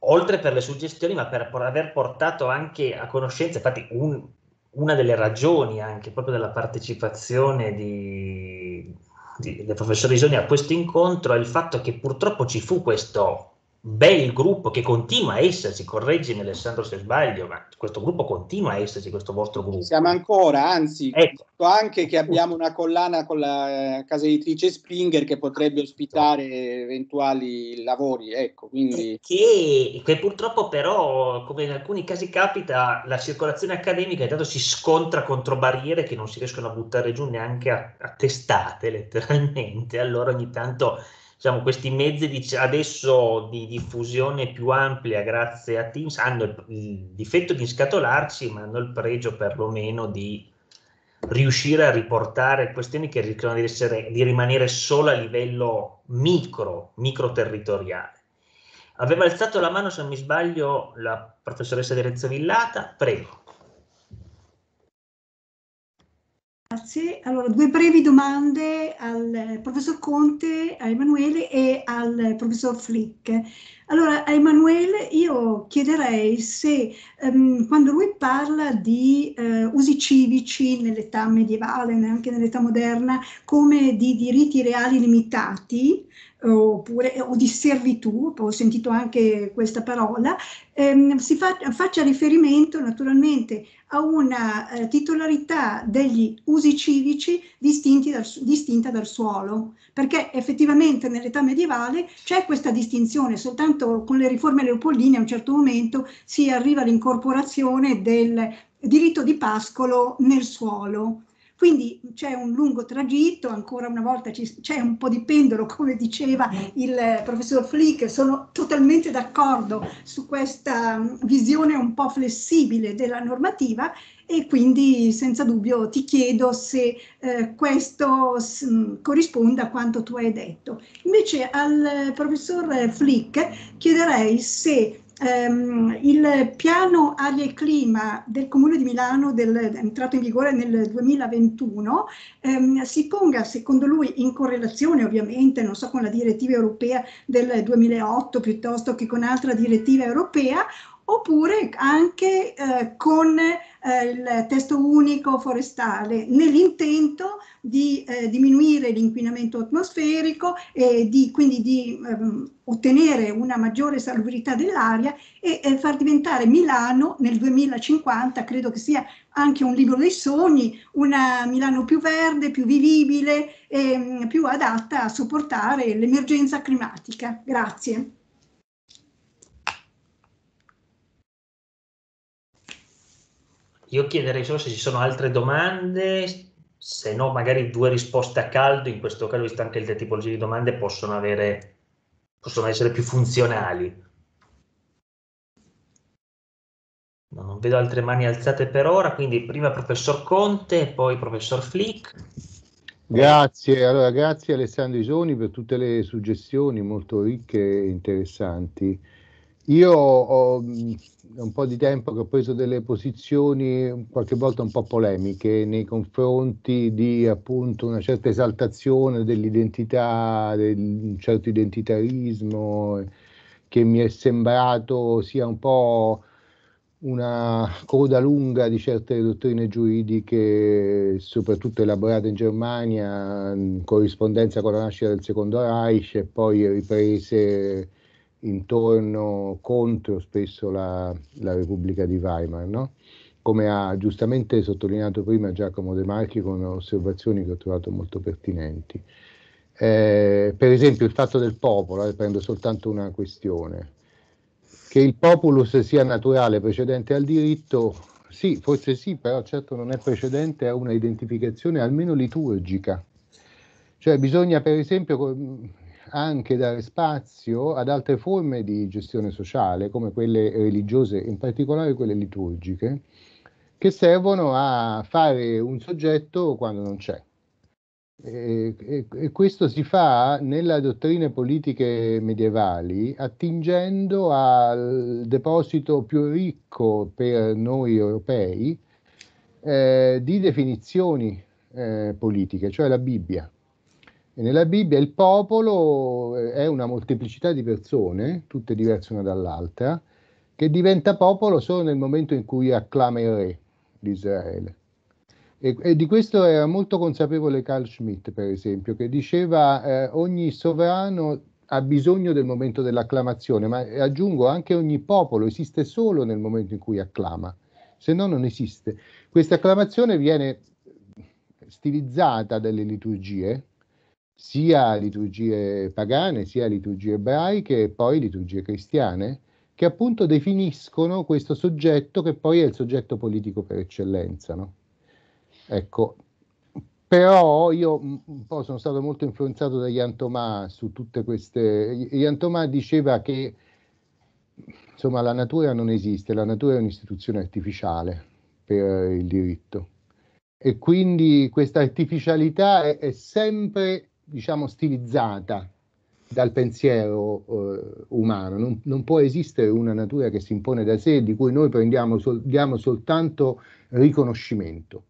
oltre per le suggestioni, ma per aver portato anche a conoscenza, infatti un, una delle ragioni anche proprio della partecipazione di, di, del professor Isoni a questo incontro è il fatto che purtroppo ci fu questo bel gruppo che continua a esserci, correggimi Alessandro se sbaglio, ma questo gruppo continua a esserci, questo vostro gruppo. Siamo ancora, anzi, ecco. anche che abbiamo una collana con la eh, casa editrice Springer che potrebbe ospitare eventuali lavori, ecco, quindi... Che, che, purtroppo però, come in alcuni casi capita, la circolazione accademica intanto si scontra contro barriere che non si riescono a buttare giù neanche a, a testate, letteralmente, allora ogni tanto diciamo, questi mezzi di, adesso di diffusione più ampia grazie a Teams hanno il, il difetto di scatolarci, ma hanno il pregio perlomeno di riuscire a riportare questioni che rischiano di, essere, di rimanere solo a livello micro, micro territoriale. Aveva alzato la mano, se non mi sbaglio, la professoressa Derezzo Villata, prego. Grazie. Allora, due brevi domande al eh, professor Conte, a Emanuele e al eh, professor Flick. Allora, a Emanuele io chiederei se um, quando lui parla di uh, usi civici nell'età medievale, anche nell'età moderna, come di diritti reali limitati, oppure, o di servitù, ho sentito anche questa parola, ehm, si fa, faccia riferimento naturalmente a una eh, titolarità degli usi civici dal, distinta dal suolo, perché effettivamente nell'età medievale c'è questa distinzione, soltanto con le riforme leopoldine a un certo momento si arriva all'incorporazione del diritto di pascolo nel suolo. Quindi c'è un lungo tragitto, ancora una volta c'è un po' di pendolo, come diceva il professor Flick, sono totalmente d'accordo su questa mm, visione un po' flessibile della normativa e quindi senza dubbio ti chiedo se eh, questo mm, corrisponde a quanto tu hai detto. Invece al eh, professor Flick chiederei se ehm, il piano aria e clima del Comune di Milano, del, entrato in vigore nel 2021, ehm, si ponga, secondo lui, in correlazione ovviamente, non so, con la direttiva europea del 2008 piuttosto che con altra direttiva europea, oppure anche eh, con eh, il testo unico forestale, nell'intento di eh, diminuire l'inquinamento atmosferico e di, quindi di ehm, ottenere una maggiore salubrità dell'aria e, e, far diventare Milano nel 2050, credo che sia anche un libro dei sogni, una Milano più verde, più vivibile e mh, mm, più adatta a sopportare l'emergenza climatica. Grazie. Io chiederei solo se ci sono altre domande, se no magari due risposte a caldo, in questo caso visto anche le tipologie di domande possono, avere, possono essere più funzionali. No, non vedo altre mani alzate per ora, quindi prima professor Conte, poi professor Flick. Grazie, allora grazie Alessandro Isoni per tutte le suggestioni molto ricche e interessanti. Io ho mm, un po' di tempo che ho preso delle posizioni qualche volta un po' polemiche nei confronti di appunto una certa esaltazione dell'identità, del, un certo identitarismo che mi è sembrato sia un po' una coda lunga di certe dottrine giuridiche, soprattutto elaborate in Germania, in corrispondenza con la nascita del secondo Reich e poi riprese intorno contro spesso la, la Repubblica di Weimar, no? come ha giustamente sottolineato prima Giacomo De Marchi con osservazioni che ho trovato molto pertinenti. Eh, per esempio il fatto del popolo, eh, prendo soltanto una questione, che il populus sia naturale precedente al diritto, sì, forse sì, però certo non è precedente a una identificazione almeno liturgica. Cioè bisogna per esempio anche dare spazio ad altre forme di gestione sociale, come quelle religiose, in particolare quelle liturgiche, che servono a fare un soggetto quando non c'è. E, e, e, questo si fa nelle dottrine politiche medievali attingendo al deposito più ricco per noi europei eh, di definizioni eh, politiche, cioè la Bibbia. E nella Bibbia il popolo eh, è una molteplicità di persone, tutte diverse una dall'altra, che diventa popolo solo nel momento in cui acclama il re di Israele. E, e di questo era molto consapevole Carl Schmitt, per esempio, che diceva eh, ogni sovrano ha bisogno del momento dell'acclamazione, ma eh, aggiungo anche ogni popolo esiste solo nel momento in cui acclama, se no non esiste. Questa acclamazione viene stilizzata dalle liturgie, sia liturgie pagane, sia liturgie ebraiche e poi liturgie cristiane, che appunto definiscono questo soggetto che poi è il soggetto politico per eccellenza. No? Ecco, però io un po' sono stato molto influenzato da Jan Thomas su tutte queste... Jan Thomas diceva che insomma la natura non esiste, la natura è un'istituzione artificiale per il diritto e quindi questa artificialità è, è sempre diciamo, stilizzata dal pensiero eh, umano, non, non, può esistere una natura che si impone da sé di cui noi prendiamo sol, diamo soltanto riconoscimento.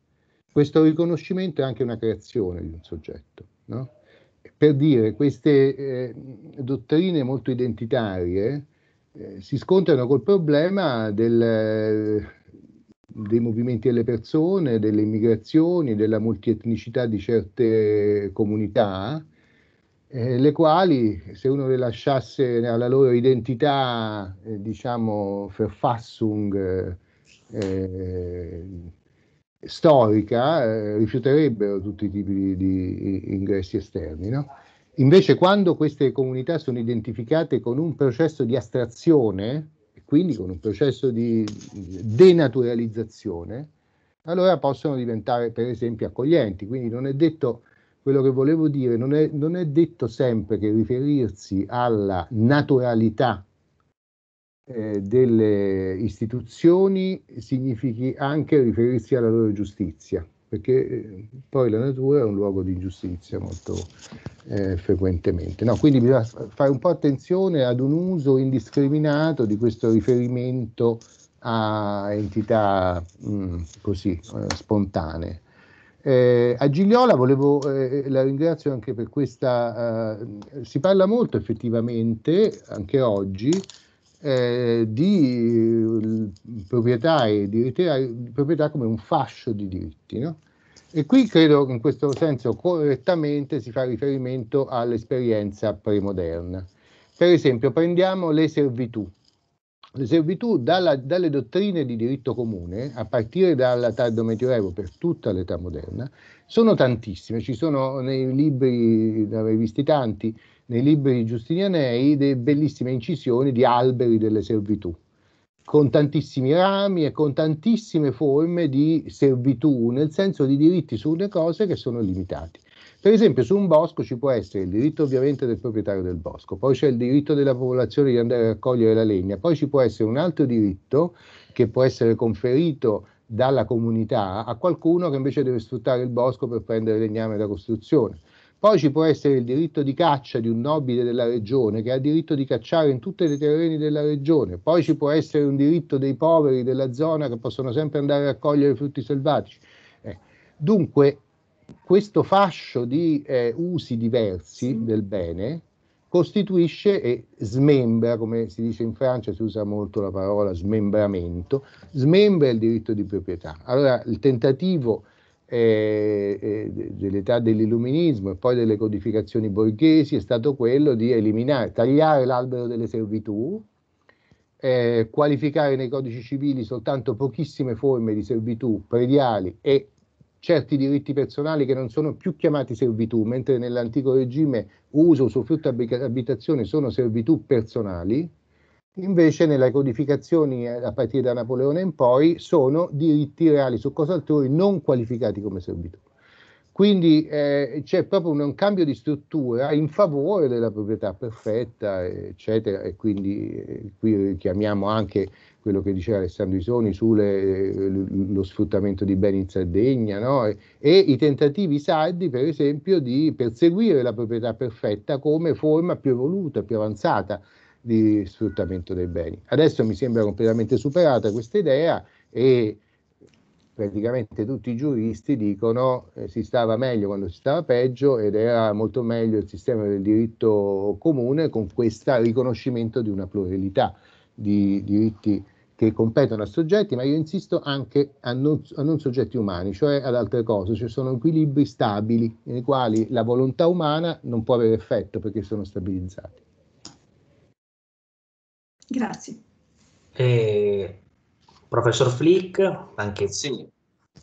Questo riconoscimento è anche una creazione di un soggetto. No? Per dire, queste eh, dottrine molto identitarie eh, si scontrano col problema del dei movimenti delle persone, delle immigrazioni, della multietnicità di certe comunità, eh, le quali se uno le lasciasse alla loro identità, eh, diciamo, Verfassung eh, eh, storica, eh, rifiuterebbero tutti i tipi di, di ingressi esterni. No? Invece quando queste comunità sono identificate con un processo di astrazione, quindi con un processo di denaturalizzazione, allora possono diventare per esempio accoglienti. Quindi non è detto quello che volevo dire, non è, non è detto sempre che riferirsi alla naturalità eh, delle istituzioni significhi anche riferirsi alla loro giustizia perché eh, poi la natura è un luogo di ingiustizia molto eh, frequentemente. No, quindi bisogna fare un po' attenzione ad un uso indiscriminato di questo riferimento a entità mh, mm, così eh, spontanee. Eh, a Gigliola volevo, eh, la ringrazio anche per questa, eh, si parla molto effettivamente, anche oggi, eh, di eh, proprietà e diritti, proprietà come un fascio di diritti, no? E qui credo che in questo senso correttamente si fa riferimento all'esperienza premoderna. Per esempio, prendiamo le servitù. Le servitù dalla, dalle dottrine di diritto comune, a partire dal tardo medioevo per tutta l'età moderna, sono tantissime. Ci sono nei libri, ne avrei visti tanti, nei libri giustinianei, delle bellissime incisioni di alberi delle servitù con tantissimi rami e con tantissime forme di servitù, nel senso di diritti su le cose che sono limitati. Per esempio, su un bosco ci può essere il diritto ovviamente del proprietario del bosco, poi c'è il diritto della popolazione di andare a raccogliere la legna, poi ci può essere un altro diritto che può essere conferito dalla comunità a qualcuno che invece deve sfruttare il bosco per prendere legname da costruzione. Poi ci può essere il diritto di caccia di un nobile della regione che ha diritto di cacciare in tutti i terreni della regione, poi ci può essere un diritto dei poveri della zona che possono sempre andare a raccogliere frutti selvatici. Eh, dunque, questo fascio di eh, usi diversi del bene costituisce e smembra, come si dice in Francia, si usa molto la parola smembramento, smembra il diritto di proprietà. Allora il tentativo eh, eh, dell'età dell'illuminismo e poi delle codificazioni borghesi è stato quello di eliminare, tagliare l'albero delle servitù, eh, qualificare nei codici civili soltanto pochissime forme di servitù prediali e certi diritti personali che non sono più chiamati servitù, mentre nell'antico regime uso, usufrutto e abitazione sono servitù personali, Invece nelle codificazioni eh, a partire da Napoleone in poi sono diritti reali su cosa altrui non qualificati come servitù. Quindi eh, c'è proprio un, un, cambio di struttura in favore della proprietà perfetta, eccetera, e quindi eh, qui richiamiamo anche quello che diceva Alessandro Isoni sullo eh, sfruttamento di beni in Sardegna no? e, e, i tentativi sardi, per esempio, di perseguire la proprietà perfetta come forma più evoluta, più avanzata di sfruttamento dei beni. Adesso mi sembra completamente superata questa idea e praticamente tutti i giuristi dicono eh, si stava meglio quando si stava peggio ed era molto meglio il sistema del diritto comune con questo riconoscimento di una pluralità di diritti che competono a soggetti, ma io insisto anche a non, a non soggetti umani, cioè ad altre cose, ci cioè sono equilibri stabili nei quali la volontà umana non può avere effetto perché sono stabilizzati. Grazie. Eh, professor Flick, anche sì.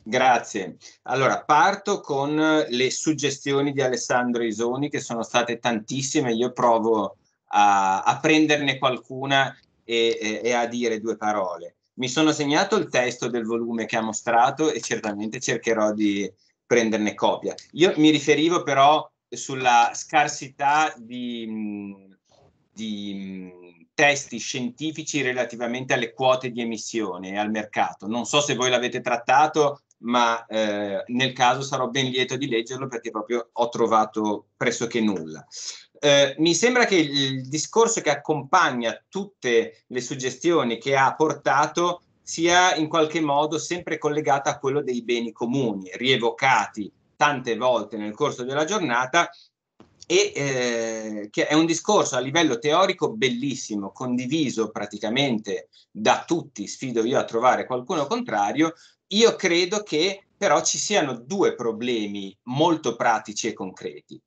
Grazie. Allora, parto con le suggestioni di Alessandro Isoni, che sono state tantissime. Io provo a, a prenderne qualcuna e, e, e a dire due parole. Mi sono segnato il testo del volume che ha mostrato e certamente cercherò di prenderne copia. Io mi riferivo però sulla scarsità di, di testi scientifici relativamente alle quote di emissione e al mercato. Non so se voi l'avete trattato, ma eh, nel caso sarò ben lieto di leggerlo perché proprio ho trovato pressoché nulla. Eh, mi sembra che il discorso che accompagna tutte le suggestioni che ha portato sia in qualche modo sempre collegato a quello dei beni comuni, rievocati tante volte nel corso della giornata e eh, che è un discorso a livello teorico bellissimo, condiviso praticamente da tutti, sfido io a trovare qualcuno contrario, io credo che però ci siano due problemi molto pratici e concreti.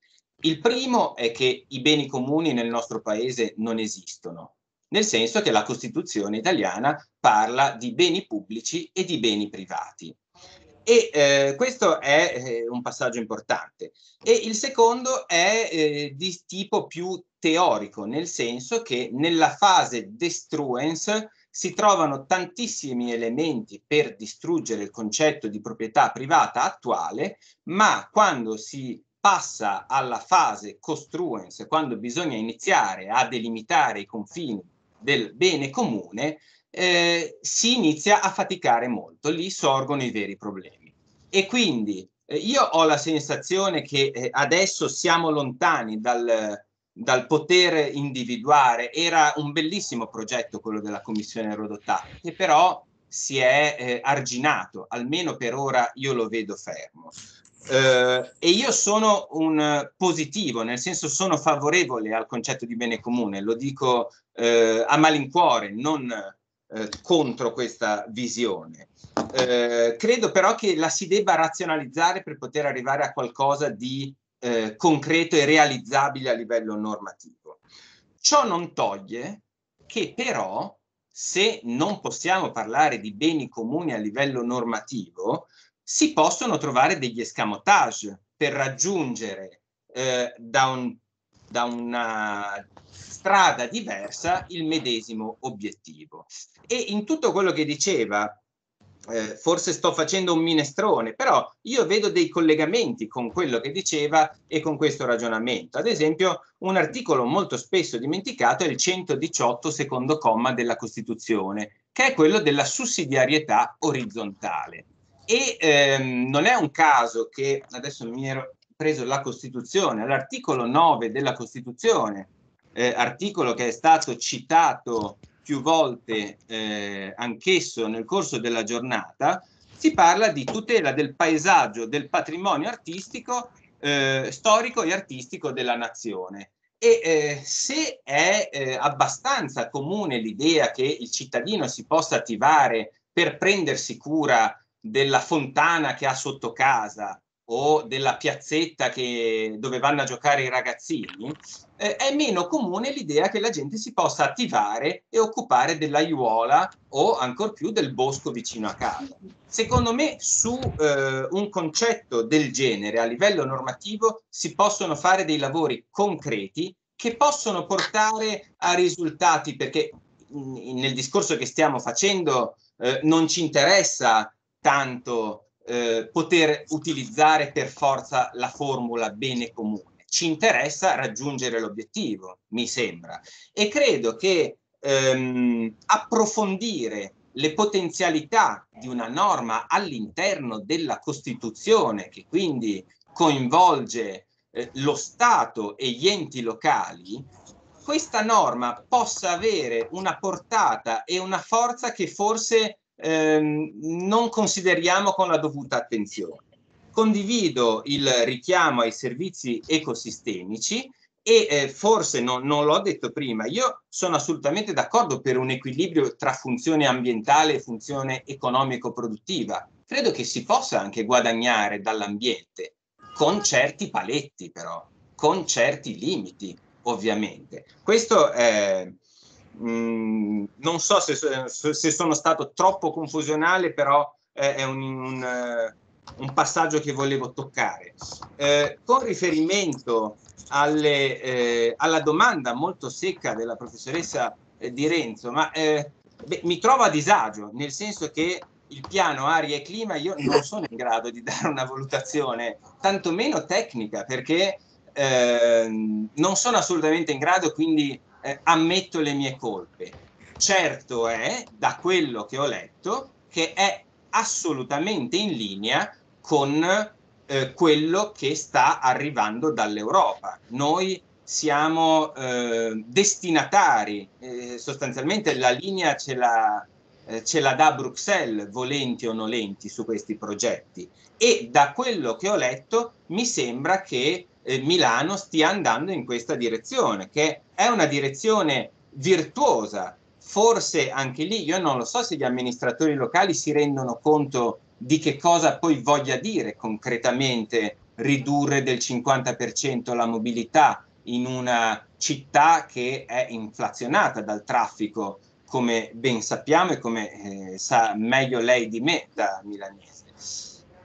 Il primo è che i beni comuni nel nostro paese non esistono, nel senso che la Costituzione italiana parla di beni pubblici e di beni privati. E eh, questo è eh, un passaggio importante. E il secondo è eh, di tipo più teorico, nel senso che nella fase destruence si trovano tantissimi elementi per distruggere il concetto di proprietà privata attuale, ma quando si passa alla fase costruence, quando bisogna iniziare a delimitare i confini del bene comune, eh, si inizia a faticare molto, lì sorgono i veri problemi. E quindi eh, io ho la sensazione che eh, adesso siamo lontani dal, dal, poter individuare, era un bellissimo progetto quello della Commissione Rodotà, che però si è eh, arginato, almeno per ora io lo vedo fermo. Uh, e io sono un positivo, nel senso sono favorevole al concetto di bene comune, lo dico uh, a malincuore, non eh, contro questa visione. Eh, credo però che la si debba razionalizzare per poter arrivare a qualcosa di eh, concreto e realizzabile a livello normativo. Ciò non toglie che però se non possiamo parlare di beni comuni a livello normativo, si possono trovare degli escamotage per raggiungere eh, da, un, da, una strada diversa il medesimo obiettivo. E in tutto quello che diceva, eh, forse sto facendo un minestrone, però io vedo dei collegamenti con quello che diceva e con questo ragionamento. Ad esempio, un articolo molto spesso dimenticato è il 118 secondo comma della Costituzione, che è quello della sussidiarietà orizzontale. E ehm, non è un caso che, adesso mi ero preso la Costituzione, l'articolo 9 della Costituzione, eh, articolo che è stato citato più volte eh, anch'esso nel corso della giornata, si parla di tutela del paesaggio, del patrimonio artistico, eh, storico e artistico della nazione. E eh, se è eh, abbastanza comune l'idea che il cittadino si possa attivare per prendersi cura della fontana che ha sotto casa, o della piazzetta che, dove vanno a giocare i ragazzini, eh, è meno comune l'idea che la gente si possa attivare e occupare dell'aiuola o ancor più del bosco vicino a casa. Secondo me su eh, un concetto del genere a livello normativo si possono fare dei lavori concreti che possono portare a risultati perché mh, mm, nel discorso che stiamo facendo eh, non ci interessa tanto eh, poter utilizzare per forza la formula bene comune. Ci interessa raggiungere l'obiettivo, mi sembra, e credo che ehm, approfondire le potenzialità di una norma all'interno della Costituzione, che quindi coinvolge eh, lo Stato e gli enti locali, questa norma possa avere una portata e una forza che forse ehm, non consideriamo con la dovuta attenzione. Condivido il richiamo ai servizi ecosistemici e eh, forse no, non l'ho detto prima, io sono assolutamente d'accordo per un equilibrio tra funzione ambientale e funzione economico-produttiva. Credo che si possa anche guadagnare dall'ambiente, con certi paletti però, con certi limiti ovviamente. Questo eh, Mm, non so se, se, sono stato troppo confusionale, però eh, è un, un, eh, un, passaggio che volevo toccare. Eh, con riferimento alle, eh, alla domanda molto secca della professoressa eh, Di Renzo, ma eh, beh, mi trovo a disagio, nel senso che il piano aria e clima io non sono in grado di dare una valutazione, tantomeno tecnica, perché ehm, non sono assolutamente in grado, quindi eh, ammetto le mie colpe. Certo è, da quello che ho letto, che è assolutamente in linea con eh, quello che sta arrivando dall'Europa. Noi siamo eh, destinatari, eh, sostanzialmente la linea ce la, eh, ce la dà Bruxelles, volenti o nolenti, su questi progetti. E da quello che ho letto mi sembra che eh, Milano stia andando in questa direzione, che è una direzione virtuosa. Forse anche lì, io non lo so se gli amministratori locali si rendono conto di che cosa poi voglia dire concretamente ridurre del 50% la mobilità in una città che è inflazionata dal traffico, come ben sappiamo e come eh, sa meglio lei di me da milanese.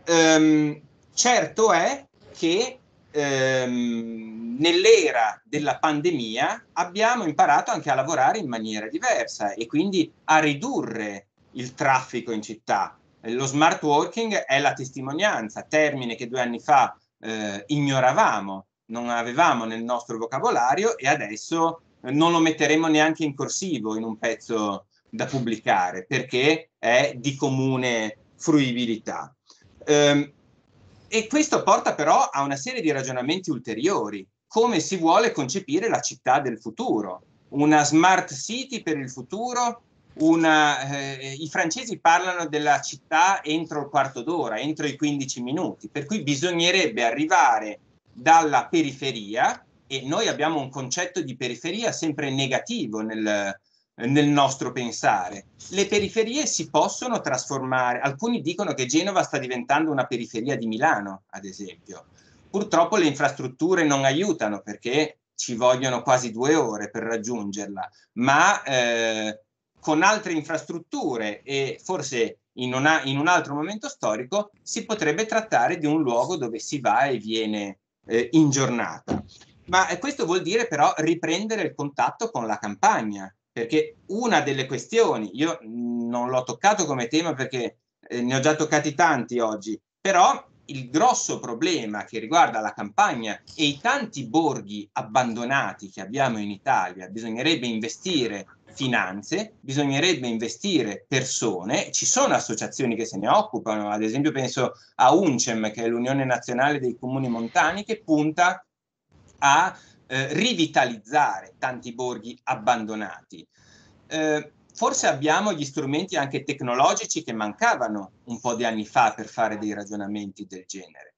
Um, certo è che ehm, nell'era della pandemia abbiamo imparato anche a lavorare in maniera diversa e quindi a ridurre il traffico in città. Lo smart working è la testimonianza, termine che due anni fa eh, ignoravamo, non avevamo nel nostro vocabolario e adesso non lo metteremo neanche in corsivo in un pezzo da pubblicare perché è di comune fruibilità. Um, e questo porta però a una serie di ragionamenti ulteriori, come si vuole concepire la città del futuro, una smart city per il futuro, una, eh, i francesi parlano della città entro il quarto d'ora, entro i 15 minuti, per cui bisognerebbe arrivare dalla periferia e noi abbiamo un concetto di periferia sempre negativo nel, nel nostro pensare. Le periferie si possono trasformare, alcuni dicono che Genova sta diventando una periferia di Milano, ad esempio. Purtroppo le infrastrutture non aiutano perché ci vogliono quasi due ore per raggiungerla, ma eh, con altre infrastrutture e forse in, una, in, un altro momento storico si potrebbe trattare di un luogo dove si va e viene eh, in giornata. Ma eh, questo vuol dire però riprendere il contatto con la campagna, perché una delle questioni, io non l'ho toccato come tema perché eh, ne ho già toccati tanti oggi, però il grosso problema che riguarda la campagna e i tanti borghi abbandonati che abbiamo in Italia, bisognerebbe investire finanze, bisognerebbe investire persone, ci sono associazioni che se ne occupano, ad esempio penso a UNCEM che è l'Unione Nazionale dei Comuni Montani che punta a eh, rivitalizzare tanti borghi abbandonati. Eh, forse abbiamo gli strumenti anche tecnologici che mancavano un po' di anni fa per fare dei ragionamenti del genere.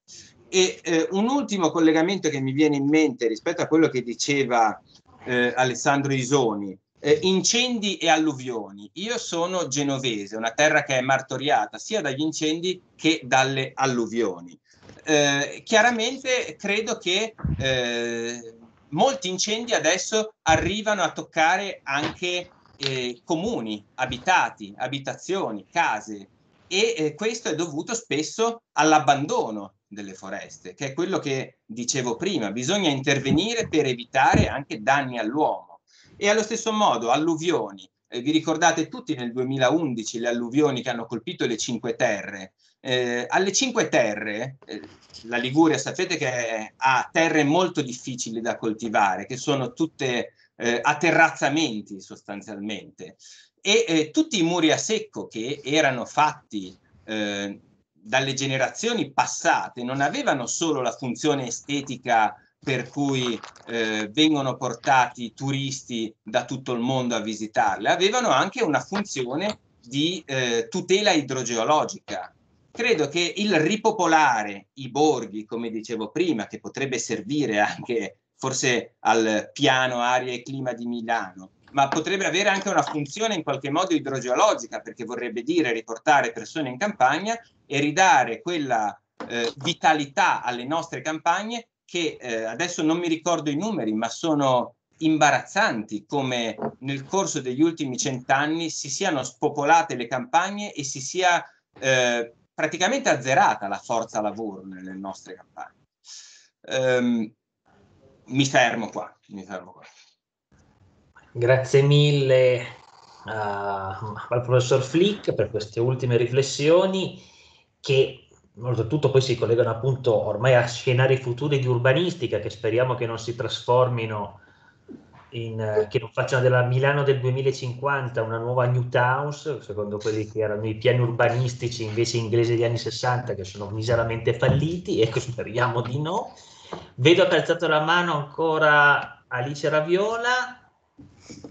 E eh, un ultimo collegamento che mi viene in mente rispetto a quello che diceva eh, Alessandro Isoni, eh, incendi e alluvioni. Io sono genovese, una terra che è martoriata sia dagli incendi che dalle alluvioni. Eh, chiaramente credo che eh, molti incendi adesso arrivano a toccare anche eh, comuni, abitati, abitazioni, case e eh, questo è dovuto spesso all'abbandono delle foreste, che è quello che dicevo prima, bisogna intervenire per evitare anche danni all'uomo. E allo stesso modo alluvioni, eh, vi ricordate tutti nel 2011 le alluvioni che hanno colpito le Cinque Terre, eh, alle Cinque Terre, eh, la Liguria sapete che ha terre molto difficili da coltivare, che sono tutte eh, a terrazzamenti sostanzialmente, e eh, tutti i muri a secco che erano fatti eh, dalle generazioni passate non avevano solo la funzione estetica per cui eh, vengono portati turisti da tutto il mondo a visitarle, avevano anche una funzione di eh, tutela idrogeologica, credo che il ripopolare i borghi, come dicevo prima, che potrebbe servire anche forse al piano aria e clima di Milano, ma potrebbe avere anche una funzione in qualche modo idrogeologica, perché vorrebbe dire riportare persone in campagna e ridare quella eh, vitalità alle nostre campagne che eh, adesso non mi ricordo i numeri, ma sono imbarazzanti come nel corso degli ultimi cent'anni si siano spopolate le campagne e si sia eh, praticamente azzerata la forza lavoro nelle nostre campagne. Um, mi fermo qua, mi fermo qua. Grazie mille uh, al professor Flick per queste ultime riflessioni che oltretutto poi si collegano appunto ormai a scenari futuri di urbanistica che speriamo che non si trasformino in, eh, che facciano della Milano del 2050 una nuova New Towns, secondo quelli che erano i piani urbanistici invece inglesi degli anni 60, che sono miseramente falliti, ecco [LAUGHS] speriamo di no. Vedo alzato la mano ancora Alice Raviola,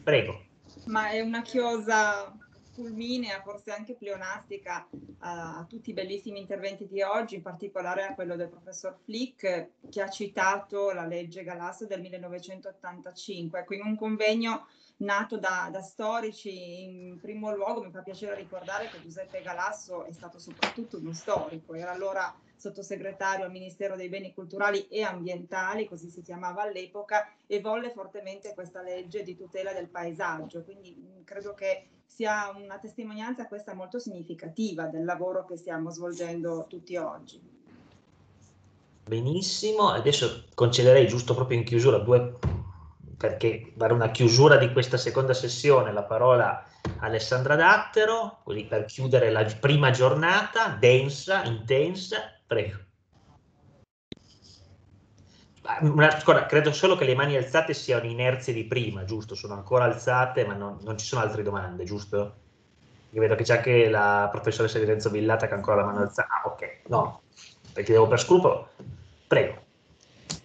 prego. Ma è una chiosa fulminea, forse anche pleonastica, a tutti i bellissimi interventi di oggi, in particolare a quello del professor Flick, che ha citato la legge Galasso del 1985, Ecco, in un convegno nato da, da, storici. In primo luogo mi fa piacere ricordare che Giuseppe Galasso è stato soprattutto uno storico, era allora sottosegretario al Ministero dei Beni Culturali e Ambientali, così si chiamava all'epoca, e volle fortemente questa legge di tutela del paesaggio. Quindi credo che sia una testimonianza questa molto significativa del lavoro che stiamo svolgendo tutti oggi. Benissimo, adesso concederei giusto proprio in chiusura due, perché dare una chiusura di questa seconda sessione, la parola a Alessandra Dattero, così per chiudere la prima giornata densa, intensa, prego. Ah, una, scusa, credo solo che le mani alzate siano inerzie di prima, giusto? Sono ancora alzate, ma non, non ci sono altre domande, giusto? Io vedo che c'è anche la professoressa Lorenzo Villata che ha ancora la mano alzata. Ah, ok, no, perché devo per scrupolo. Prego.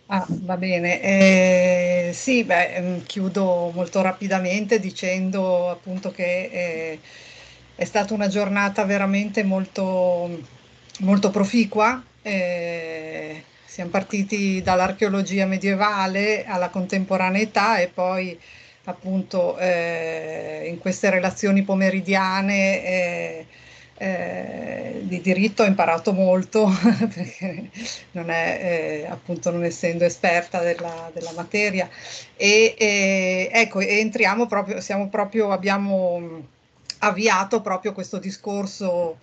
Ah, va bene, eh, sì, beh, mm, chiudo molto rapidamente dicendo appunto che eh, è stata una giornata veramente molto, molto proficua. Eh, siamo partiti dall'archeologia medievale alla contemporaneità e poi appunto eh, in queste relazioni pomeridiane eh, eh, di diritto ho imparato molto [LAUGHS] perché non è eh, appunto non essendo esperta della, della materia e ecco entriamo proprio siamo proprio abbiamo avviato proprio questo discorso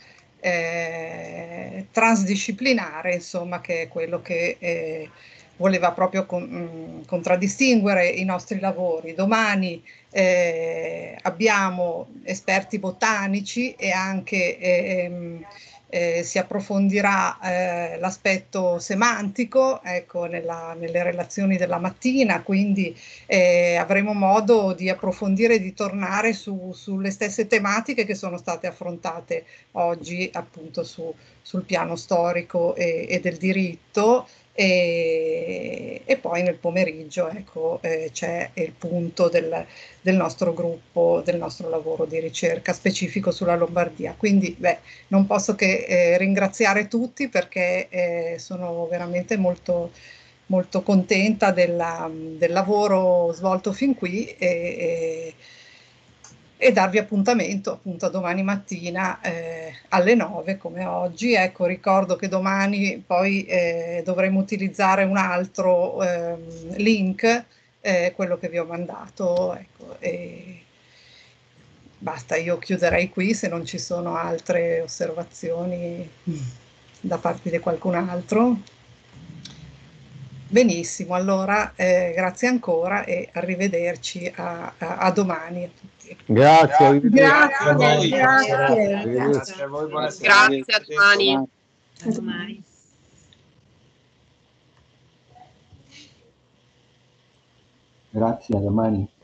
eh, transdisciplinare, insomma, che è quello che eh, voleva proprio con, mh, mm, contraddistinguere i nostri lavori. Domani eh, abbiamo esperti botanici e anche... Ehm, eh, si approfondirà eh, l'aspetto semantico ecco, nella, nelle relazioni della mattina, quindi eh, avremo modo di approfondire e di tornare su, sulle stesse tematiche che sono state affrontate oggi appunto su, sul piano storico e, e del diritto. E, e, poi nel pomeriggio ecco, eh, c'è il punto del, del, nostro gruppo, del nostro lavoro di ricerca specifico sulla Lombardia. Quindi beh, non posso che eh, ringraziare tutti perché eh, sono veramente molto, molto contenta della, del lavoro svolto fin qui. E, e, e darvi appuntamento appunto a domani mattina eh, alle 9 come oggi. Ecco, ricordo che domani poi eh, dovremo utilizzare un altro ehm, eh, link, quello che vi ho mandato. Ecco, e basta, io chiuderei qui se non ci sono altre osservazioni mm. da parte di qualcun altro. Benissimo, allora eh, grazie ancora e arrivederci a, a, a domani a tutti. Grazie, grazie, a voi. Grazie, grazie. grazie a voi, buonasera. Grazie, A domani. Grazie, a domani.